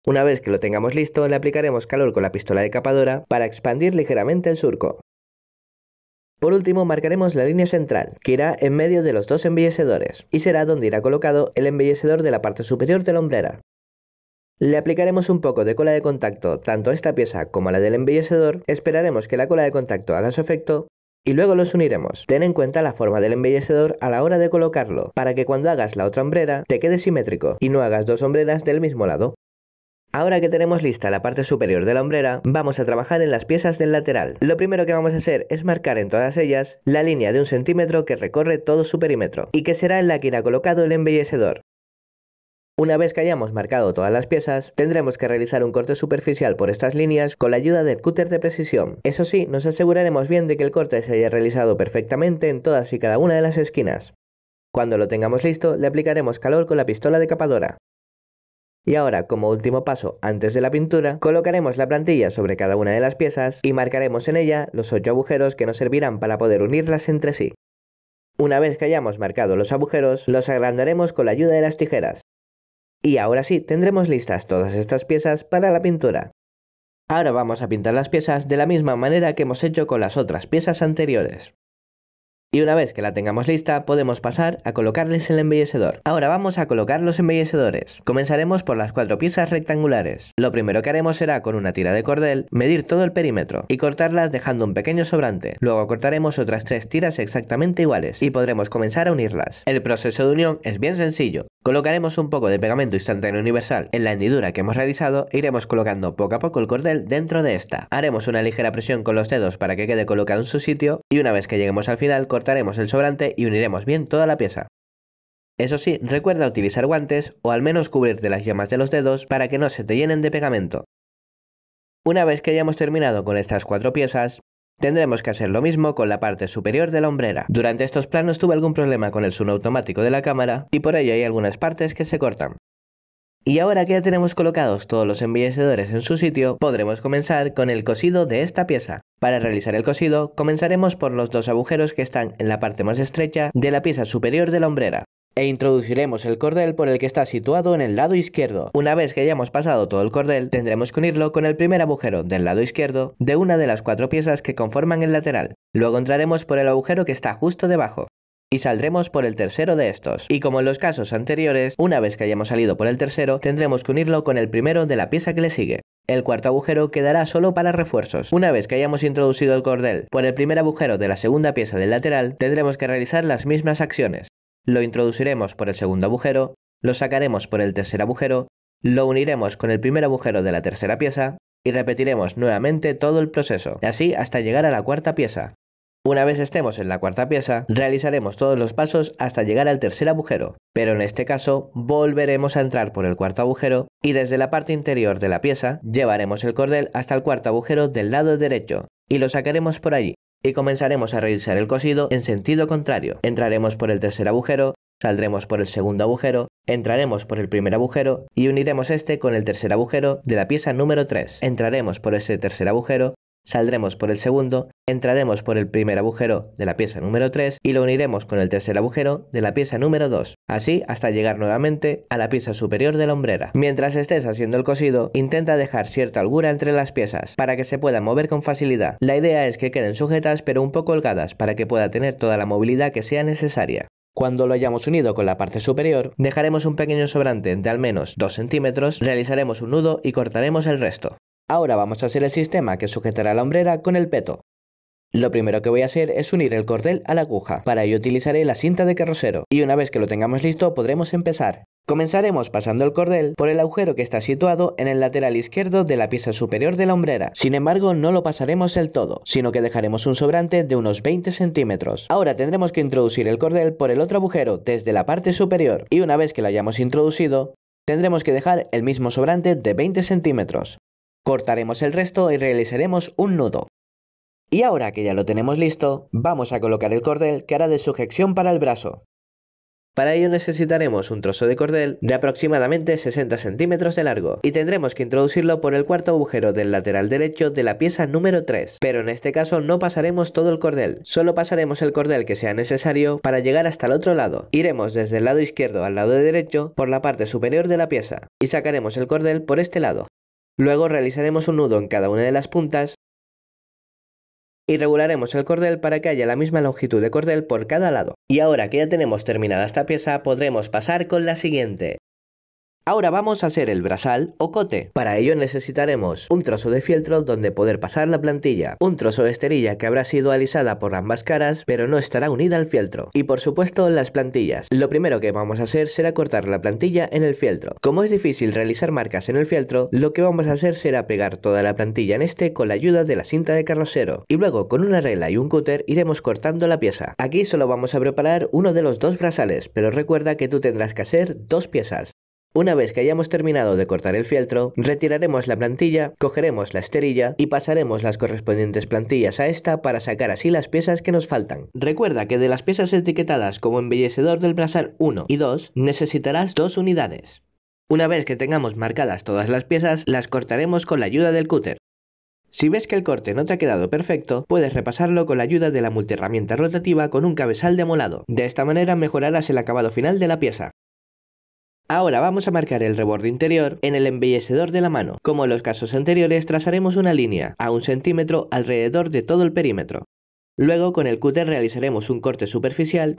Una vez que lo tengamos listo, le aplicaremos calor con la pistola decapadora para expandir ligeramente el surco. Por último, marcaremos la línea central, que irá en medio de los dos embellecedores, y será donde irá colocado el embellecedor de la parte superior de la hombrera. Le aplicaremos un poco de cola de contacto tanto a esta pieza como a la del embellecedor, esperaremos que la cola de contacto haga su efecto y luego los uniremos. Ten en cuenta la forma del embellecedor a la hora de colocarlo, para que cuando hagas la otra hombrera te quede simétrico y no hagas dos hombreras del mismo lado. Ahora que tenemos lista la parte superior de la hombrera, vamos a trabajar en las piezas del lateral. Lo primero que vamos a hacer es marcar en todas ellas la línea de un centímetro que recorre todo su perímetro y que será en la que irá colocado el embellecedor. Una vez que hayamos marcado todas las piezas, tendremos que realizar un corte superficial por estas líneas con la ayuda del cúter de precisión. Eso sí, nos aseguraremos bien de que el corte se haya realizado perfectamente en todas y cada una de las esquinas. Cuando lo tengamos listo, le aplicaremos calor con la pistola decapadora. Y ahora, como último paso antes de la pintura, colocaremos la plantilla sobre cada una de las piezas y marcaremos en ella los 8 agujeros que nos servirán para poder unirlas entre sí. Una vez que hayamos marcado los agujeros, los agrandaremos con la ayuda de las tijeras. Y ahora sí, tendremos listas todas estas piezas para la pintura. Ahora vamos a pintar las piezas de la misma manera que hemos hecho con las otras piezas anteriores y una vez que la tengamos lista podemos pasar a colocarles el embellecedor. Ahora vamos a colocar los embellecedores. Comenzaremos por las cuatro piezas rectangulares. Lo primero que haremos será con una tira de cordel medir todo el perímetro y cortarlas dejando un pequeño sobrante. Luego cortaremos otras tres tiras exactamente iguales y podremos comenzar a unirlas. El proceso de unión es bien sencillo. Colocaremos un poco de pegamento instantáneo universal en la hendidura que hemos realizado e iremos colocando poco a poco el cordel dentro de esta. Haremos una ligera presión con los dedos para que quede colocado en su sitio y una vez que lleguemos al final cortaremos el sobrante y uniremos bien toda la pieza. Eso sí, recuerda utilizar guantes o al menos cubrirte las yemas de los dedos para que no se te llenen de pegamento. Una vez que hayamos terminado con estas cuatro piezas, tendremos que hacer lo mismo con la parte superior de la hombrera. Durante estos planos tuve algún problema con el zoom automático de la cámara y por ello hay algunas partes que se cortan. Y ahora que ya tenemos colocados todos los embellecedores en su sitio, podremos comenzar con el cosido de esta pieza. Para realizar el cosido, comenzaremos por los dos agujeros que están en la parte más estrecha de la pieza superior de la hombrera e introduciremos el cordel por el que está situado en el lado izquierdo. Una vez que hayamos pasado todo el cordel, tendremos que unirlo con el primer agujero del lado izquierdo de una de las cuatro piezas que conforman el lateral. Luego entraremos por el agujero que está justo debajo y saldremos por el tercero de estos. Y como en los casos anteriores, una vez que hayamos salido por el tercero, tendremos que unirlo con el primero de la pieza que le sigue. El cuarto agujero quedará solo para refuerzos. Una vez que hayamos introducido el cordel por el primer agujero de la segunda pieza del lateral, tendremos que realizar las mismas acciones. Lo introduciremos por el segundo agujero, lo sacaremos por el tercer agujero, lo uniremos con el primer agujero de la tercera pieza y repetiremos nuevamente todo el proceso, así hasta llegar a la cuarta pieza. Una vez estemos en la cuarta pieza, realizaremos todos los pasos hasta llegar al tercer agujero, pero en este caso volveremos a entrar por el cuarto agujero y desde la parte interior de la pieza llevaremos el cordel hasta el cuarto agujero del lado derecho y lo sacaremos por allí y comenzaremos a realizar el cosido en sentido contrario. Entraremos por el tercer agujero, saldremos por el segundo agujero, entraremos por el primer agujero y uniremos este con el tercer agujero de la pieza número 3. Entraremos por ese tercer agujero Saldremos por el segundo, entraremos por el primer agujero de la pieza número 3 y lo uniremos con el tercer agujero de la pieza número 2, así hasta llegar nuevamente a la pieza superior de la hombrera. Mientras estés haciendo el cosido, intenta dejar cierta holgura entre las piezas para que se puedan mover con facilidad. La idea es que queden sujetas pero un poco holgadas para que pueda tener toda la movilidad que sea necesaria. Cuando lo hayamos unido con la parte superior, dejaremos un pequeño sobrante de al menos 2 centímetros, realizaremos un nudo y cortaremos el resto. Ahora vamos a hacer el sistema que sujetará la hombrera con el peto. Lo primero que voy a hacer es unir el cordel a la aguja. Para ello utilizaré la cinta de carrocero y una vez que lo tengamos listo podremos empezar. Comenzaremos pasando el cordel por el agujero que está situado en el lateral izquierdo de la pieza superior de la hombrera. Sin embargo, no lo pasaremos del todo, sino que dejaremos un sobrante de unos 20 centímetros. Ahora tendremos que introducir el cordel por el otro agujero desde la parte superior y una vez que lo hayamos introducido, tendremos que dejar el mismo sobrante de 20 centímetros. Cortaremos el resto y realizaremos un nudo. Y ahora que ya lo tenemos listo, vamos a colocar el cordel que hará de sujeción para el brazo. Para ello necesitaremos un trozo de cordel de aproximadamente 60 centímetros de largo y tendremos que introducirlo por el cuarto agujero del lateral derecho de la pieza número 3, pero en este caso no pasaremos todo el cordel, solo pasaremos el cordel que sea necesario para llegar hasta el otro lado. Iremos desde el lado izquierdo al lado derecho por la parte superior de la pieza y sacaremos el cordel por este lado. Luego realizaremos un nudo en cada una de las puntas y regularemos el cordel para que haya la misma longitud de cordel por cada lado. Y ahora que ya tenemos terminada esta pieza podremos pasar con la siguiente. Ahora vamos a hacer el brazal o cote. Para ello necesitaremos un trozo de fieltro donde poder pasar la plantilla, un trozo de esterilla que habrá sido alisada por ambas caras pero no estará unida al fieltro y por supuesto las plantillas. Lo primero que vamos a hacer será cortar la plantilla en el fieltro. Como es difícil realizar marcas en el fieltro, lo que vamos a hacer será pegar toda la plantilla en este con la ayuda de la cinta de carrocero y luego con una regla y un cúter iremos cortando la pieza. Aquí solo vamos a preparar uno de los dos brazales pero recuerda que tú tendrás que hacer dos piezas. Una vez que hayamos terminado de cortar el fieltro, retiraremos la plantilla, cogeremos la esterilla y pasaremos las correspondientes plantillas a esta para sacar así las piezas que nos faltan. Recuerda que de las piezas etiquetadas como embellecedor del blasar 1 y 2, necesitarás dos unidades. Una vez que tengamos marcadas todas las piezas, las cortaremos con la ayuda del cúter. Si ves que el corte no te ha quedado perfecto, puedes repasarlo con la ayuda de la multiherramienta rotativa con un cabezal demolado. De esta manera mejorarás el acabado final de la pieza. Ahora vamos a marcar el reborde interior en el embellecedor de la mano. Como en los casos anteriores, trazaremos una línea a un centímetro alrededor de todo el perímetro. Luego con el cúter realizaremos un corte superficial,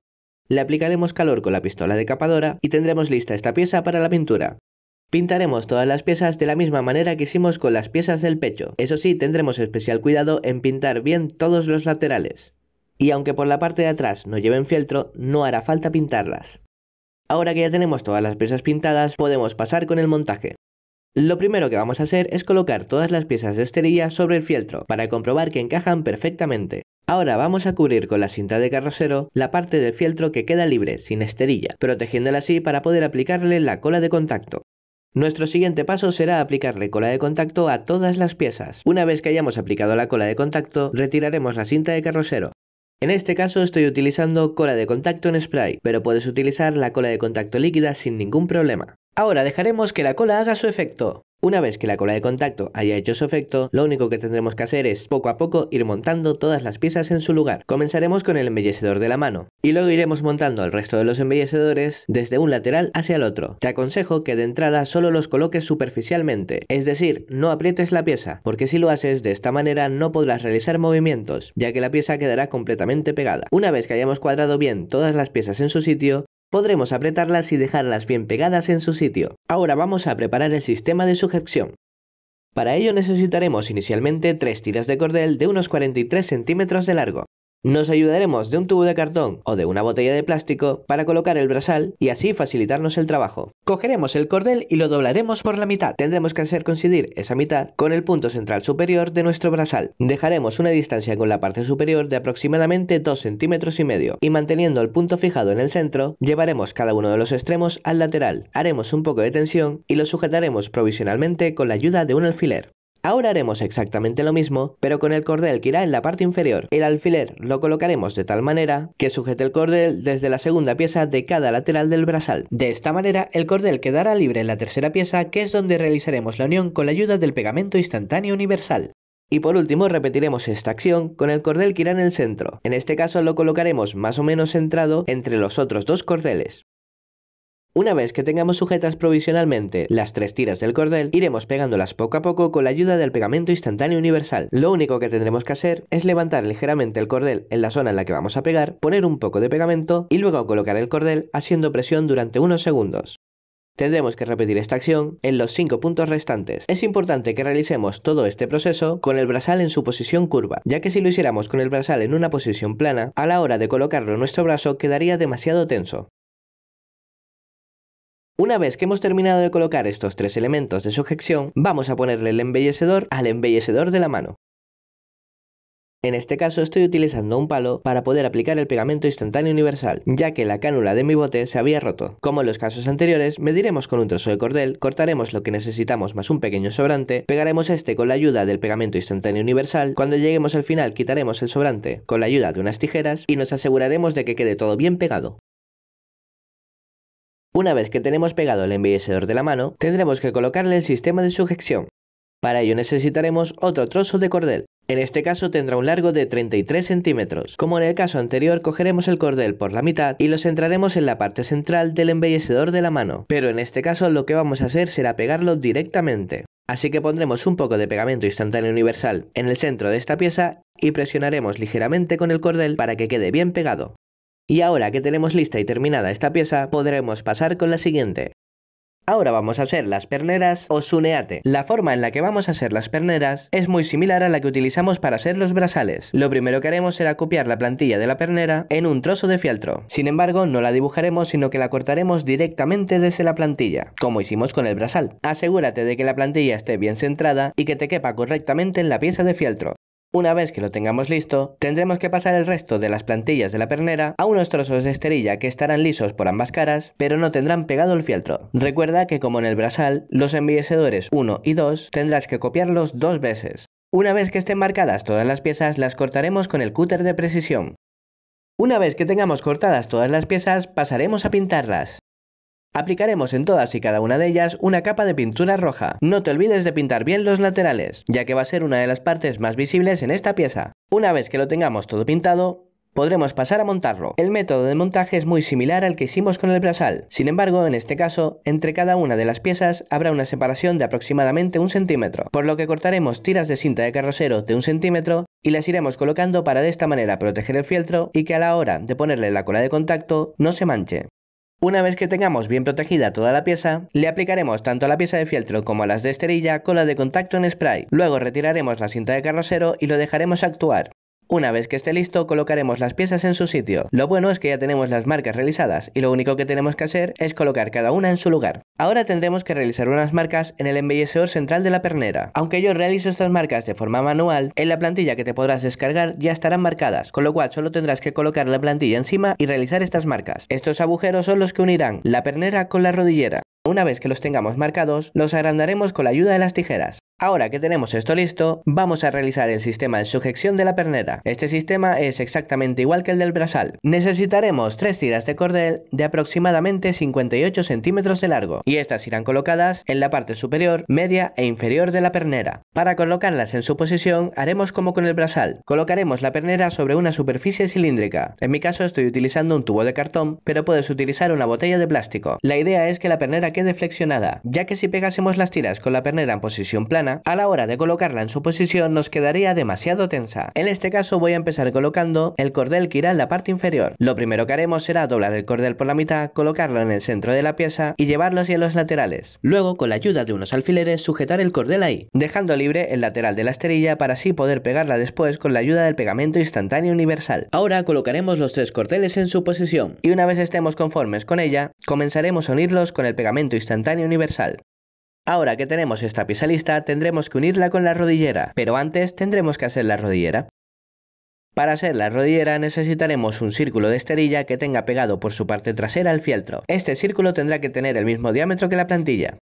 le aplicaremos calor con la pistola decapadora y tendremos lista esta pieza para la pintura. Pintaremos todas las piezas de la misma manera que hicimos con las piezas del pecho. Eso sí, tendremos especial cuidado en pintar bien todos los laterales. Y aunque por la parte de atrás no lleven fieltro, no hará falta pintarlas. Ahora que ya tenemos todas las piezas pintadas, podemos pasar con el montaje. Lo primero que vamos a hacer es colocar todas las piezas de esterilla sobre el fieltro para comprobar que encajan perfectamente. Ahora vamos a cubrir con la cinta de carrocero la parte del fieltro que queda libre, sin esterilla, protegiéndola así para poder aplicarle la cola de contacto. Nuestro siguiente paso será aplicarle cola de contacto a todas las piezas. Una vez que hayamos aplicado la cola de contacto, retiraremos la cinta de carrocero. En este caso estoy utilizando cola de contacto en spray, pero puedes utilizar la cola de contacto líquida sin ningún problema. Ahora dejaremos que la cola haga su efecto. Una vez que la cola de contacto haya hecho su efecto, lo único que tendremos que hacer es poco a poco ir montando todas las piezas en su lugar. Comenzaremos con el embellecedor de la mano y luego iremos montando el resto de los embellecedores desde un lateral hacia el otro. Te aconsejo que de entrada solo los coloques superficialmente, es decir, no aprietes la pieza, porque si lo haces de esta manera no podrás realizar movimientos, ya que la pieza quedará completamente pegada. Una vez que hayamos cuadrado bien todas las piezas en su sitio, podremos apretarlas y dejarlas bien pegadas en su sitio. Ahora vamos a preparar el sistema de sujeción. Para ello necesitaremos inicialmente tres tiras de cordel de unos 43 centímetros de largo. Nos ayudaremos de un tubo de cartón o de una botella de plástico para colocar el brasal y así facilitarnos el trabajo. Cogeremos el cordel y lo doblaremos por la mitad. Tendremos que hacer coincidir esa mitad con el punto central superior de nuestro brasal. Dejaremos una distancia con la parte superior de aproximadamente 2 centímetros y medio y manteniendo el punto fijado en el centro, llevaremos cada uno de los extremos al lateral. Haremos un poco de tensión y lo sujetaremos provisionalmente con la ayuda de un alfiler. Ahora haremos exactamente lo mismo, pero con el cordel que irá en la parte inferior. El alfiler lo colocaremos de tal manera que sujete el cordel desde la segunda pieza de cada lateral del brazal. De esta manera, el cordel quedará libre en la tercera pieza, que es donde realizaremos la unión con la ayuda del pegamento instantáneo universal. Y por último repetiremos esta acción con el cordel que irá en el centro. En este caso lo colocaremos más o menos centrado entre los otros dos cordeles. Una vez que tengamos sujetas provisionalmente las tres tiras del cordel, iremos pegándolas poco a poco con la ayuda del pegamento instantáneo universal. Lo único que tendremos que hacer es levantar ligeramente el cordel en la zona en la que vamos a pegar, poner un poco de pegamento y luego colocar el cordel haciendo presión durante unos segundos. Tendremos que repetir esta acción en los cinco puntos restantes. Es importante que realicemos todo este proceso con el brazal en su posición curva, ya que si lo hiciéramos con el brazal en una posición plana, a la hora de colocarlo nuestro brazo quedaría demasiado tenso. Una vez que hemos terminado de colocar estos tres elementos de sujeción, vamos a ponerle el embellecedor al embellecedor de la mano. En este caso estoy utilizando un palo para poder aplicar el pegamento instantáneo universal, ya que la cánula de mi bote se había roto. Como en los casos anteriores, mediremos con un trozo de cordel, cortaremos lo que necesitamos más un pequeño sobrante, pegaremos este con la ayuda del pegamento instantáneo universal, cuando lleguemos al final quitaremos el sobrante con la ayuda de unas tijeras y nos aseguraremos de que quede todo bien pegado. Una vez que tenemos pegado el embellecedor de la mano, tendremos que colocarle el sistema de sujeción. Para ello necesitaremos otro trozo de cordel. En este caso tendrá un largo de 33 centímetros. Como en el caso anterior, cogeremos el cordel por la mitad y lo centraremos en la parte central del embellecedor de la mano. Pero en este caso lo que vamos a hacer será pegarlo directamente. Así que pondremos un poco de pegamento instantáneo universal en el centro de esta pieza y presionaremos ligeramente con el cordel para que quede bien pegado. Y ahora que tenemos lista y terminada esta pieza, podremos pasar con la siguiente. Ahora vamos a hacer las perneras o suneate. La forma en la que vamos a hacer las perneras es muy similar a la que utilizamos para hacer los brasales. Lo primero que haremos será copiar la plantilla de la pernera en un trozo de fieltro. Sin embargo, no la dibujaremos sino que la cortaremos directamente desde la plantilla, como hicimos con el brasal. Asegúrate de que la plantilla esté bien centrada y que te quepa correctamente en la pieza de fieltro. Una vez que lo tengamos listo, tendremos que pasar el resto de las plantillas de la pernera a unos trozos de esterilla que estarán lisos por ambas caras, pero no tendrán pegado el fieltro. Recuerda que como en el brasal, los enviesedores 1 y 2 tendrás que copiarlos dos veces. Una vez que estén marcadas todas las piezas, las cortaremos con el cúter de precisión. Una vez que tengamos cortadas todas las piezas, pasaremos a pintarlas. Aplicaremos en todas y cada una de ellas una capa de pintura roja. No te olvides de pintar bien los laterales, ya que va a ser una de las partes más visibles en esta pieza. Una vez que lo tengamos todo pintado, podremos pasar a montarlo. El método de montaje es muy similar al que hicimos con el brasal, sin embargo, en este caso, entre cada una de las piezas habrá una separación de aproximadamente un centímetro, por lo que cortaremos tiras de cinta de carrocero de un centímetro y las iremos colocando para de esta manera proteger el fieltro y que a la hora de ponerle la cola de contacto no se manche. Una vez que tengamos bien protegida toda la pieza, le aplicaremos tanto a la pieza de fieltro como a las de esterilla la de contacto en spray. Luego retiraremos la cinta de carrocero y lo dejaremos actuar. Una vez que esté listo, colocaremos las piezas en su sitio. Lo bueno es que ya tenemos las marcas realizadas y lo único que tenemos que hacer es colocar cada una en su lugar. Ahora tendremos que realizar unas marcas en el embellecedor central de la pernera. Aunque yo realizo estas marcas de forma manual, en la plantilla que te podrás descargar ya estarán marcadas, con lo cual solo tendrás que colocar la plantilla encima y realizar estas marcas. Estos agujeros son los que unirán la pernera con la rodillera. Una vez que los tengamos marcados, los agrandaremos con la ayuda de las tijeras. Ahora que tenemos esto listo, vamos a realizar el sistema de sujeción de la pernera. Este sistema es exactamente igual que el del brasal. Necesitaremos tres tiras de cordel de aproximadamente 58 centímetros de largo y estas irán colocadas en la parte superior, media e inferior de la pernera. Para colocarlas en su posición haremos como con el brasal. Colocaremos la pernera sobre una superficie cilíndrica. En mi caso estoy utilizando un tubo de cartón, pero puedes utilizar una botella de plástico. La idea es que la pernera quede flexionada, ya que si pegásemos las tiras con la pernera en posición plana, a la hora de colocarla en su posición nos quedaría demasiado tensa. En este caso voy a empezar colocando el cordel que irá en la parte inferior. Lo primero que haremos será doblar el cordel por la mitad, colocarlo en el centro de la pieza y llevarlo hacia los laterales. Luego, con la ayuda de unos alfileres, sujetar el cordel ahí, dejando libre el lateral de la esterilla para así poder pegarla después con la ayuda del pegamento instantáneo universal. Ahora colocaremos los tres cordeles en su posición y una vez estemos conformes con ella, comenzaremos a unirlos con el pegamento instantáneo universal. Ahora que tenemos esta pisa lista, tendremos que unirla con la rodillera, pero antes tendremos que hacer la rodillera. Para hacer la rodillera necesitaremos un círculo de esterilla que tenga pegado por su parte trasera el fieltro. Este círculo tendrá que tener el mismo diámetro que la plantilla.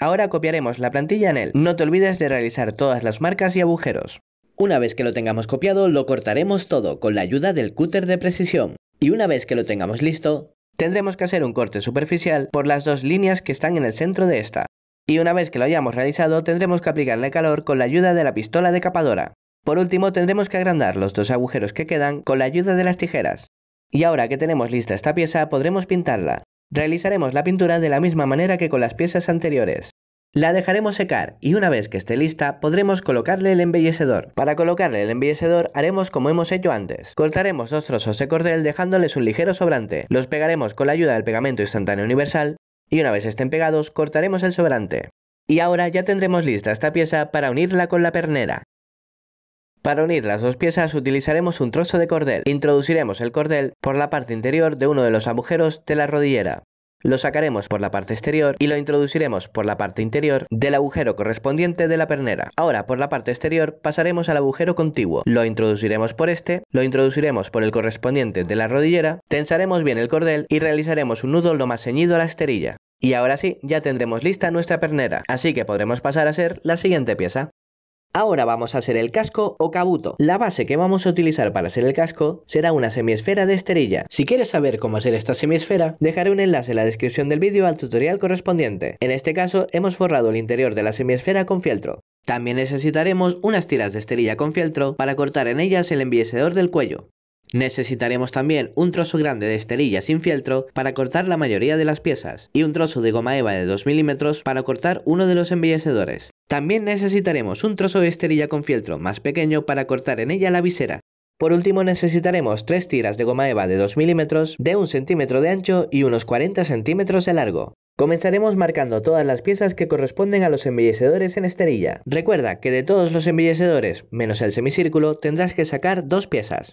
Ahora copiaremos la plantilla en él. No te olvides de realizar todas las marcas y agujeros. Una vez que lo tengamos copiado, lo cortaremos todo con la ayuda del cúter de precisión. Y una vez que lo tengamos listo, tendremos que hacer un corte superficial por las dos líneas que están en el centro de esta y una vez que lo hayamos realizado tendremos que aplicarle calor con la ayuda de la pistola decapadora. Por último tendremos que agrandar los dos agujeros que quedan con la ayuda de las tijeras. Y ahora que tenemos lista esta pieza podremos pintarla. Realizaremos la pintura de la misma manera que con las piezas anteriores. La dejaremos secar y una vez que esté lista podremos colocarle el embellecedor. Para colocarle el embellecedor haremos como hemos hecho antes. Cortaremos dos trozos de cordel dejándoles un ligero sobrante. Los pegaremos con la ayuda del pegamento instantáneo universal y una vez estén pegados cortaremos el sobrante. Y ahora ya tendremos lista esta pieza para unirla con la pernera. Para unir las dos piezas utilizaremos un trozo de cordel. Introduciremos el cordel por la parte interior de uno de los agujeros de la rodillera. Lo sacaremos por la parte exterior y lo introduciremos por la parte interior del agujero correspondiente de la pernera. Ahora por la parte exterior pasaremos al agujero contiguo. Lo introduciremos por este, lo introduciremos por el correspondiente de la rodillera, tensaremos bien el cordel y realizaremos un nudo lo más ceñido a la esterilla. Y ahora sí, ya tendremos lista nuestra pernera, así que podremos pasar a ser la siguiente pieza. Ahora vamos a hacer el casco o cabuto. La base que vamos a utilizar para hacer el casco será una semiesfera de esterilla. Si quieres saber cómo hacer esta semiesfera, dejaré un enlace en la descripción del vídeo al tutorial correspondiente. En este caso, hemos forrado el interior de la semiesfera con fieltro. También necesitaremos unas tiras de esterilla con fieltro para cortar en ellas el enviecedor del cuello. Necesitaremos también un trozo grande de esterilla sin fieltro para cortar la mayoría de las piezas y un trozo de goma eva de 2 milímetros para cortar uno de los embellecedores. También necesitaremos un trozo de esterilla con fieltro más pequeño para cortar en ella la visera. Por último necesitaremos tres tiras de goma eva de 2 milímetros, de 1 centímetro de ancho y unos 40 centímetros de largo. Comenzaremos marcando todas las piezas que corresponden a los embellecedores en esterilla. Recuerda que de todos los embellecedores, menos el semicírculo, tendrás que sacar dos piezas.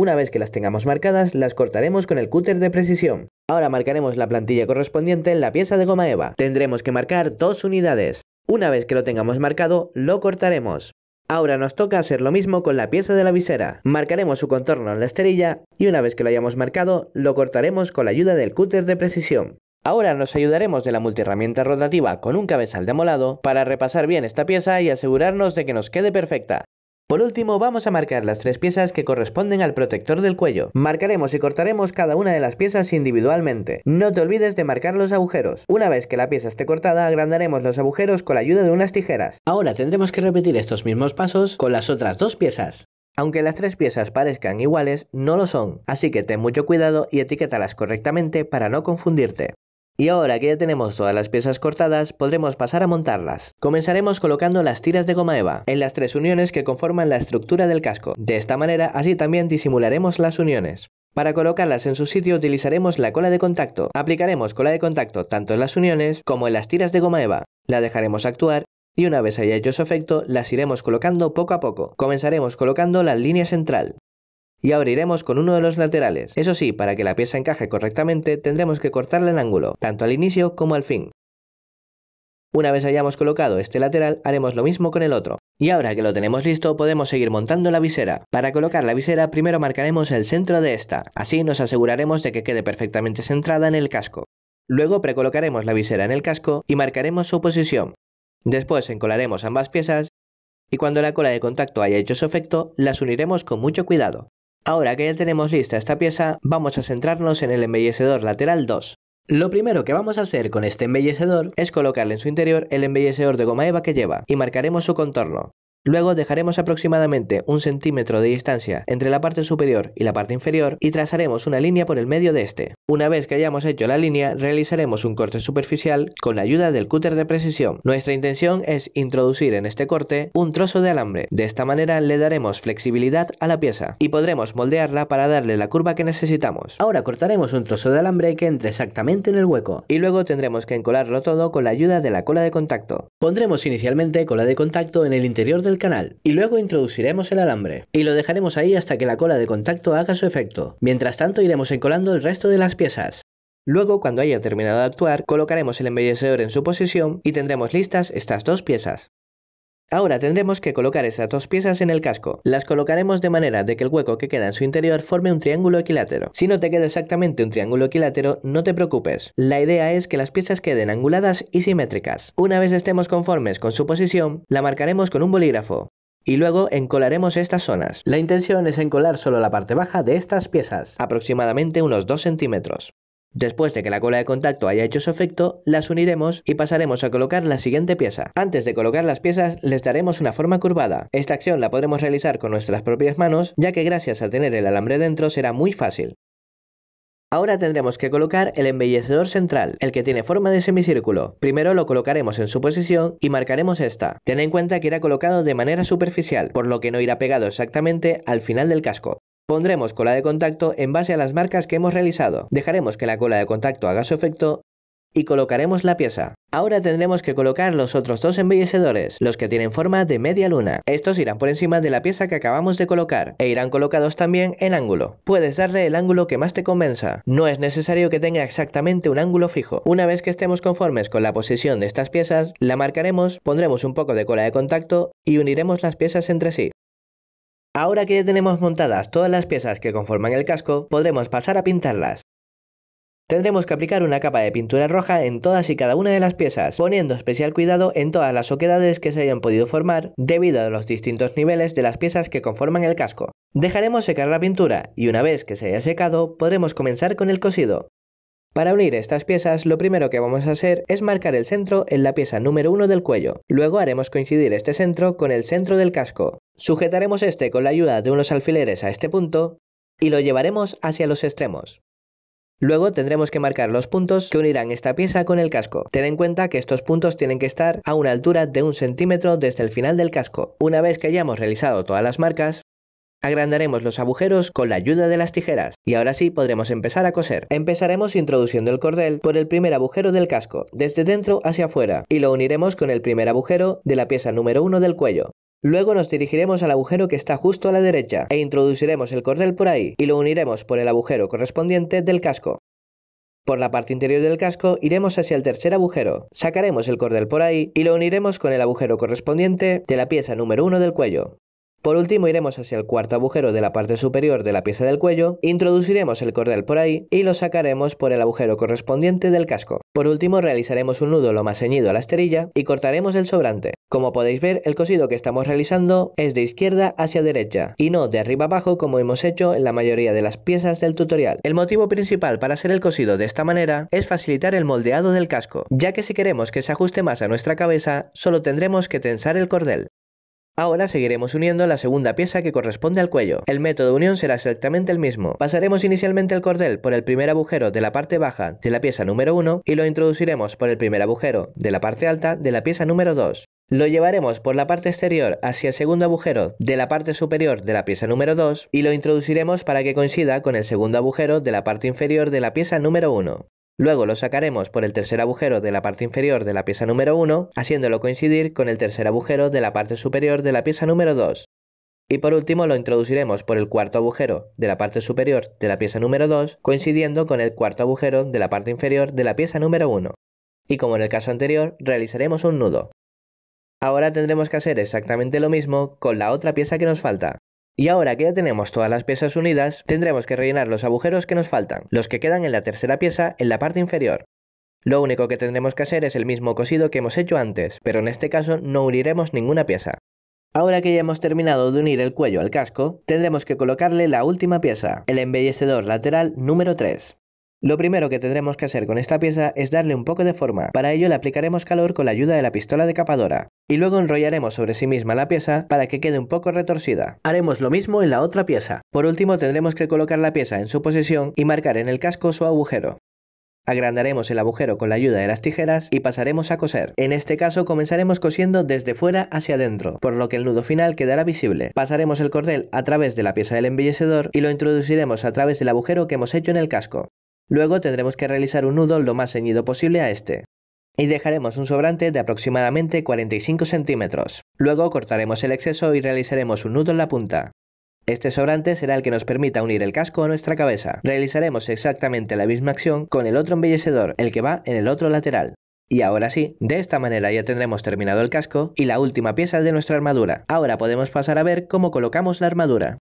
Una vez que las tengamos marcadas, las cortaremos con el cúter de precisión. Ahora marcaremos la plantilla correspondiente en la pieza de goma eva. Tendremos que marcar dos unidades. Una vez que lo tengamos marcado, lo cortaremos. Ahora nos toca hacer lo mismo con la pieza de la visera. Marcaremos su contorno en la esterilla y una vez que lo hayamos marcado, lo cortaremos con la ayuda del cúter de precisión. Ahora nos ayudaremos de la multiherramienta rotativa con un cabezal de amolado para repasar bien esta pieza y asegurarnos de que nos quede perfecta. Por último vamos a marcar las tres piezas que corresponden al protector del cuello. Marcaremos y cortaremos cada una de las piezas individualmente. No te olvides de marcar los agujeros. Una vez que la pieza esté cortada agrandaremos los agujeros con la ayuda de unas tijeras. Ahora tendremos que repetir estos mismos pasos con las otras dos piezas. Aunque las tres piezas parezcan iguales, no lo son, así que ten mucho cuidado y etiquétalas correctamente para no confundirte. Y ahora que ya tenemos todas las piezas cortadas, podremos pasar a montarlas. Comenzaremos colocando las tiras de goma eva en las tres uniones que conforman la estructura del casco. De esta manera, así también disimularemos las uniones. Para colocarlas en su sitio utilizaremos la cola de contacto. Aplicaremos cola de contacto tanto en las uniones como en las tiras de goma eva. La dejaremos actuar y una vez haya hecho su efecto, las iremos colocando poco a poco. Comenzaremos colocando la línea central y abriremos con uno de los laterales. Eso sí, para que la pieza encaje correctamente tendremos que cortarla en ángulo, tanto al inicio como al fin. Una vez hayamos colocado este lateral, haremos lo mismo con el otro. Y ahora que lo tenemos listo, podemos seguir montando la visera. Para colocar la visera, primero marcaremos el centro de esta. Así nos aseguraremos de que quede perfectamente centrada en el casco. Luego precolocaremos la visera en el casco y marcaremos su posición. Después encolaremos ambas piezas y cuando la cola de contacto haya hecho su efecto, las uniremos con mucho cuidado. Ahora que ya tenemos lista esta pieza, vamos a centrarnos en el embellecedor lateral 2. Lo primero que vamos a hacer con este embellecedor es colocarle en su interior el embellecedor de goma eva que lleva y marcaremos su contorno. Luego dejaremos aproximadamente un centímetro de distancia entre la parte superior y la parte inferior y trazaremos una línea por el medio de este. Una vez que hayamos hecho la línea, realizaremos un corte superficial con la ayuda del cúter de precisión. Nuestra intención es introducir en este corte un trozo de alambre. De esta manera le daremos flexibilidad a la pieza y podremos moldearla para darle la curva que necesitamos. Ahora cortaremos un trozo de alambre que entre exactamente en el hueco y luego tendremos que encolarlo todo con la ayuda de la cola de contacto. Pondremos inicialmente cola de contacto en el interior del el canal y luego introduciremos el alambre y lo dejaremos ahí hasta que la cola de contacto haga su efecto. Mientras tanto iremos encolando el resto de las piezas. Luego, cuando haya terminado de actuar, colocaremos el embellecedor en su posición y tendremos listas estas dos piezas. Ahora tendremos que colocar estas dos piezas en el casco. Las colocaremos de manera de que el hueco que queda en su interior forme un triángulo equilátero. Si no te queda exactamente un triángulo equilátero, no te preocupes. La idea es que las piezas queden anguladas y simétricas. Una vez estemos conformes con su posición, la marcaremos con un bolígrafo. Y luego encolaremos estas zonas. La intención es encolar solo la parte baja de estas piezas, aproximadamente unos 2 centímetros. Después de que la cola de contacto haya hecho su efecto, las uniremos y pasaremos a colocar la siguiente pieza. Antes de colocar las piezas, les daremos una forma curvada. Esta acción la podremos realizar con nuestras propias manos, ya que gracias a tener el alambre dentro será muy fácil. Ahora tendremos que colocar el embellecedor central, el que tiene forma de semicírculo. Primero lo colocaremos en su posición y marcaremos esta. Ten en cuenta que irá colocado de manera superficial, por lo que no irá pegado exactamente al final del casco. Pondremos cola de contacto en base a las marcas que hemos realizado. Dejaremos que la cola de contacto haga su efecto y colocaremos la pieza. Ahora tendremos que colocar los otros dos embellecedores, los que tienen forma de media luna. Estos irán por encima de la pieza que acabamos de colocar e irán colocados también en ángulo. Puedes darle el ángulo que más te convenza. No es necesario que tenga exactamente un ángulo fijo. Una vez que estemos conformes con la posición de estas piezas, la marcaremos, pondremos un poco de cola de contacto y uniremos las piezas entre sí. Ahora que ya tenemos montadas todas las piezas que conforman el casco, podremos pasar a pintarlas. Tendremos que aplicar una capa de pintura roja en todas y cada una de las piezas, poniendo especial cuidado en todas las oquedades que se hayan podido formar debido a los distintos niveles de las piezas que conforman el casco. Dejaremos secar la pintura y una vez que se haya secado podremos comenzar con el cosido. Para unir estas piezas, lo primero que vamos a hacer es marcar el centro en la pieza número 1 del cuello. Luego haremos coincidir este centro con el centro del casco. Sujetaremos este con la ayuda de unos alfileres a este punto y lo llevaremos hacia los extremos. Luego tendremos que marcar los puntos que unirán esta pieza con el casco. Ten en cuenta que estos puntos tienen que estar a una altura de un centímetro desde el final del casco. Una vez que hayamos realizado todas las marcas, agrandaremos los agujeros con la ayuda de las tijeras y ahora sí podremos empezar a coser. Empezaremos introduciendo el cordel por el primer agujero del casco, desde dentro hacia afuera, y lo uniremos con el primer agujero de la pieza número 1 del cuello. Luego nos dirigiremos al agujero que está justo a la derecha e introduciremos el cordel por ahí y lo uniremos por el agujero correspondiente del casco. Por la parte interior del casco iremos hacia el tercer agujero, sacaremos el cordel por ahí y lo uniremos con el agujero correspondiente de la pieza número 1 del cuello. Por último iremos hacia el cuarto agujero de la parte superior de la pieza del cuello, introduciremos el cordel por ahí y lo sacaremos por el agujero correspondiente del casco. Por último realizaremos un nudo lo más ceñido a la esterilla y cortaremos el sobrante. Como podéis ver el cosido que estamos realizando es de izquierda hacia derecha y no de arriba abajo como hemos hecho en la mayoría de las piezas del tutorial. El motivo principal para hacer el cosido de esta manera es facilitar el moldeado del casco, ya que si queremos que se ajuste más a nuestra cabeza solo tendremos que tensar el cordel. Ahora seguiremos uniendo la segunda pieza que corresponde al cuello. El método de unión será exactamente el mismo. Pasaremos inicialmente el cordel por el primer agujero de la parte baja de la pieza número 1 y lo introduciremos por el primer agujero de la parte alta de la pieza número 2. Lo llevaremos por la parte exterior hacia el segundo agujero de la parte superior de la pieza número 2 y lo introduciremos para que coincida con el segundo agujero de la parte inferior de la pieza número 1. Luego lo sacaremos por el tercer agujero de la parte inferior de la pieza número 1, haciéndolo coincidir con el tercer agujero de la parte superior de la pieza número 2. Y por último lo introduciremos por el cuarto agujero de la parte superior de la pieza número 2, coincidiendo con el cuarto agujero de la parte inferior de la pieza número 1. Y como en el caso anterior, realizaremos un nudo. Ahora tendremos que hacer exactamente lo mismo con la otra pieza que nos falta. Y ahora que ya tenemos todas las piezas unidas, tendremos que rellenar los agujeros que nos faltan, los que quedan en la tercera pieza en la parte inferior. Lo único que tendremos que hacer es el mismo cosido que hemos hecho antes, pero en este caso no uniremos ninguna pieza. Ahora que ya hemos terminado de unir el cuello al casco, tendremos que colocarle la última pieza, el embellecedor lateral número 3. Lo primero que tendremos que hacer con esta pieza es darle un poco de forma, para ello le aplicaremos calor con la ayuda de la pistola decapadora, y luego enrollaremos sobre sí misma la pieza para que quede un poco retorcida. Haremos lo mismo en la otra pieza. Por último tendremos que colocar la pieza en su posición y marcar en el casco su agujero. Agrandaremos el agujero con la ayuda de las tijeras y pasaremos a coser. En este caso comenzaremos cosiendo desde fuera hacia adentro, por lo que el nudo final quedará visible. Pasaremos el cordel a través de la pieza del embellecedor y lo introduciremos a través del agujero que hemos hecho en el casco. Luego tendremos que realizar un nudo lo más ceñido posible a este. Y dejaremos un sobrante de aproximadamente 45 centímetros. Luego cortaremos el exceso y realizaremos un nudo en la punta. Este sobrante será el que nos permita unir el casco a nuestra cabeza. Realizaremos exactamente la misma acción con el otro embellecedor, el que va en el otro lateral. Y ahora sí, de esta manera ya tendremos terminado el casco y la última pieza de nuestra armadura. Ahora podemos pasar a ver cómo colocamos la armadura.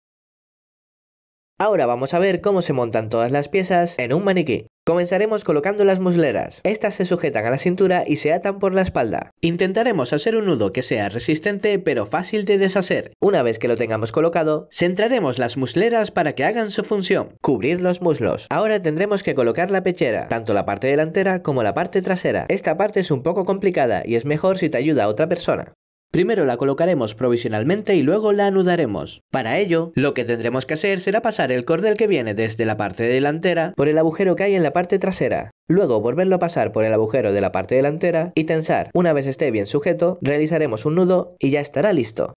Ahora vamos a ver cómo se montan todas las piezas en un maniquí. Comenzaremos colocando las musleras. Estas se sujetan a la cintura y se atan por la espalda. Intentaremos hacer un nudo que sea resistente pero fácil de deshacer. Una vez que lo tengamos colocado, centraremos las musleras para que hagan su función, cubrir los muslos. Ahora tendremos que colocar la pechera, tanto la parte delantera como la parte trasera. Esta parte es un poco complicada y es mejor si te ayuda otra persona. Primero la colocaremos provisionalmente y luego la anudaremos. Para ello, lo que tendremos que hacer será pasar el cordel que viene desde la parte delantera por el agujero que hay en la parte trasera. Luego volverlo a pasar por el agujero de la parte delantera y tensar. Una vez esté bien sujeto, realizaremos un nudo y ya estará listo.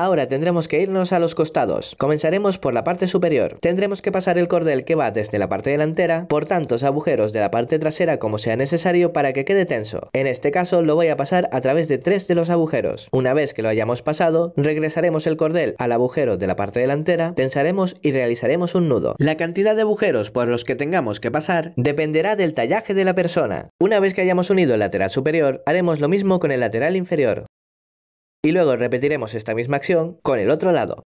Ahora tendremos que irnos a los costados. Comenzaremos por la parte superior. Tendremos que pasar el cordel que va desde la parte delantera por tantos agujeros de la parte trasera como sea necesario para que quede tenso. En este caso lo voy a pasar a través de tres de los agujeros. Una vez que lo hayamos pasado, regresaremos el cordel al agujero de la parte delantera, tensaremos y realizaremos un nudo. La cantidad de agujeros por los que tengamos que pasar dependerá del tallaje de la persona. Una vez que hayamos unido el lateral superior, haremos lo mismo con el lateral inferior y luego repetiremos esta misma acción con el otro lado.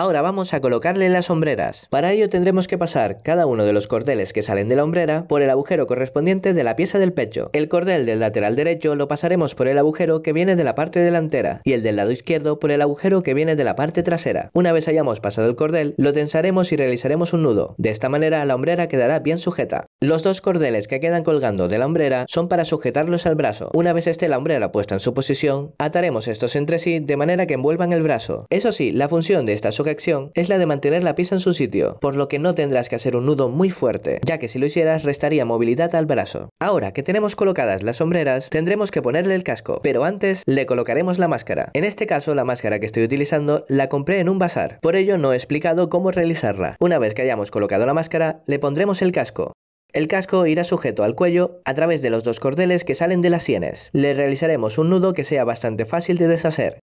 Ahora vamos a colocarle las hombreras. Para ello tendremos que pasar cada uno de los cordeles que salen de la hombrera por el agujero correspondiente de la pieza del pecho. El cordel del lateral derecho lo pasaremos por el agujero que viene de la parte delantera y el del lado izquierdo por el agujero que viene de la parte trasera. Una vez hayamos pasado el cordel, lo tensaremos y realizaremos un nudo. De esta manera la hombrera quedará bien sujeta. Los dos cordeles que quedan colgando de la hombrera son para sujetarlos al brazo. Una vez esté la hombrera puesta en su posición, ataremos estos entre sí de manera que envuelvan el brazo. Eso sí, la función de esta acción es la de mantener la pieza en su sitio, por lo que no tendrás que hacer un nudo muy fuerte, ya que si lo hicieras restaría movilidad al brazo. Ahora que tenemos colocadas las sombreras, tendremos que ponerle el casco, pero antes le colocaremos la máscara. En este caso, la máscara que estoy utilizando la compré en un bazar, por ello no he explicado cómo realizarla. Una vez que hayamos colocado la máscara, le pondremos el casco. El casco irá sujeto al cuello a través de los dos cordeles que salen de las sienes. Le realizaremos un nudo que sea bastante fácil de deshacer.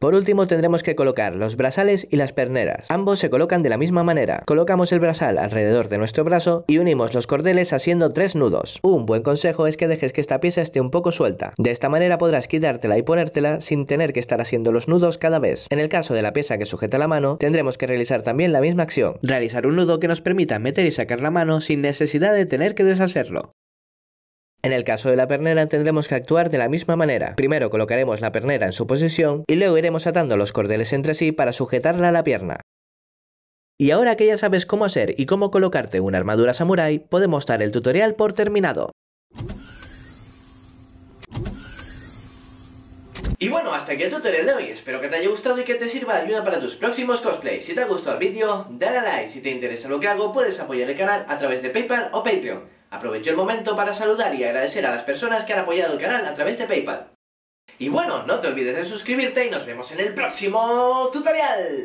Por último tendremos que colocar los brasales y las perneras. Ambos se colocan de la misma manera. Colocamos el brazal alrededor de nuestro brazo y unimos los cordeles haciendo tres nudos. Un buen consejo es que dejes que esta pieza esté un poco suelta. De esta manera podrás quitártela y ponértela sin tener que estar haciendo los nudos cada vez. En el caso de la pieza que sujeta la mano, tendremos que realizar también la misma acción. Realizar un nudo que nos permita meter y sacar la mano sin necesidad de tener que deshacerlo. En el caso de la pernera tendremos que actuar de la misma manera. Primero colocaremos la pernera en su posición y luego iremos atando los cordeles entre sí para sujetarla a la pierna. Y ahora que ya sabes cómo hacer y cómo colocarte una armadura samurai, podemos dar el tutorial por terminado. Y bueno, hasta aquí el tutorial de hoy, espero que te haya gustado y que te sirva de ayuda para tus próximos cosplays. Si te ha gustado el vídeo, dale a like, si te interesa lo que hago puedes apoyar el canal a través de Paypal o Patreon. Aprovecho el momento para saludar y agradecer a las personas que han apoyado el canal a través de Paypal. Y bueno, no te olvides de suscribirte y nos vemos en el próximo tutorial.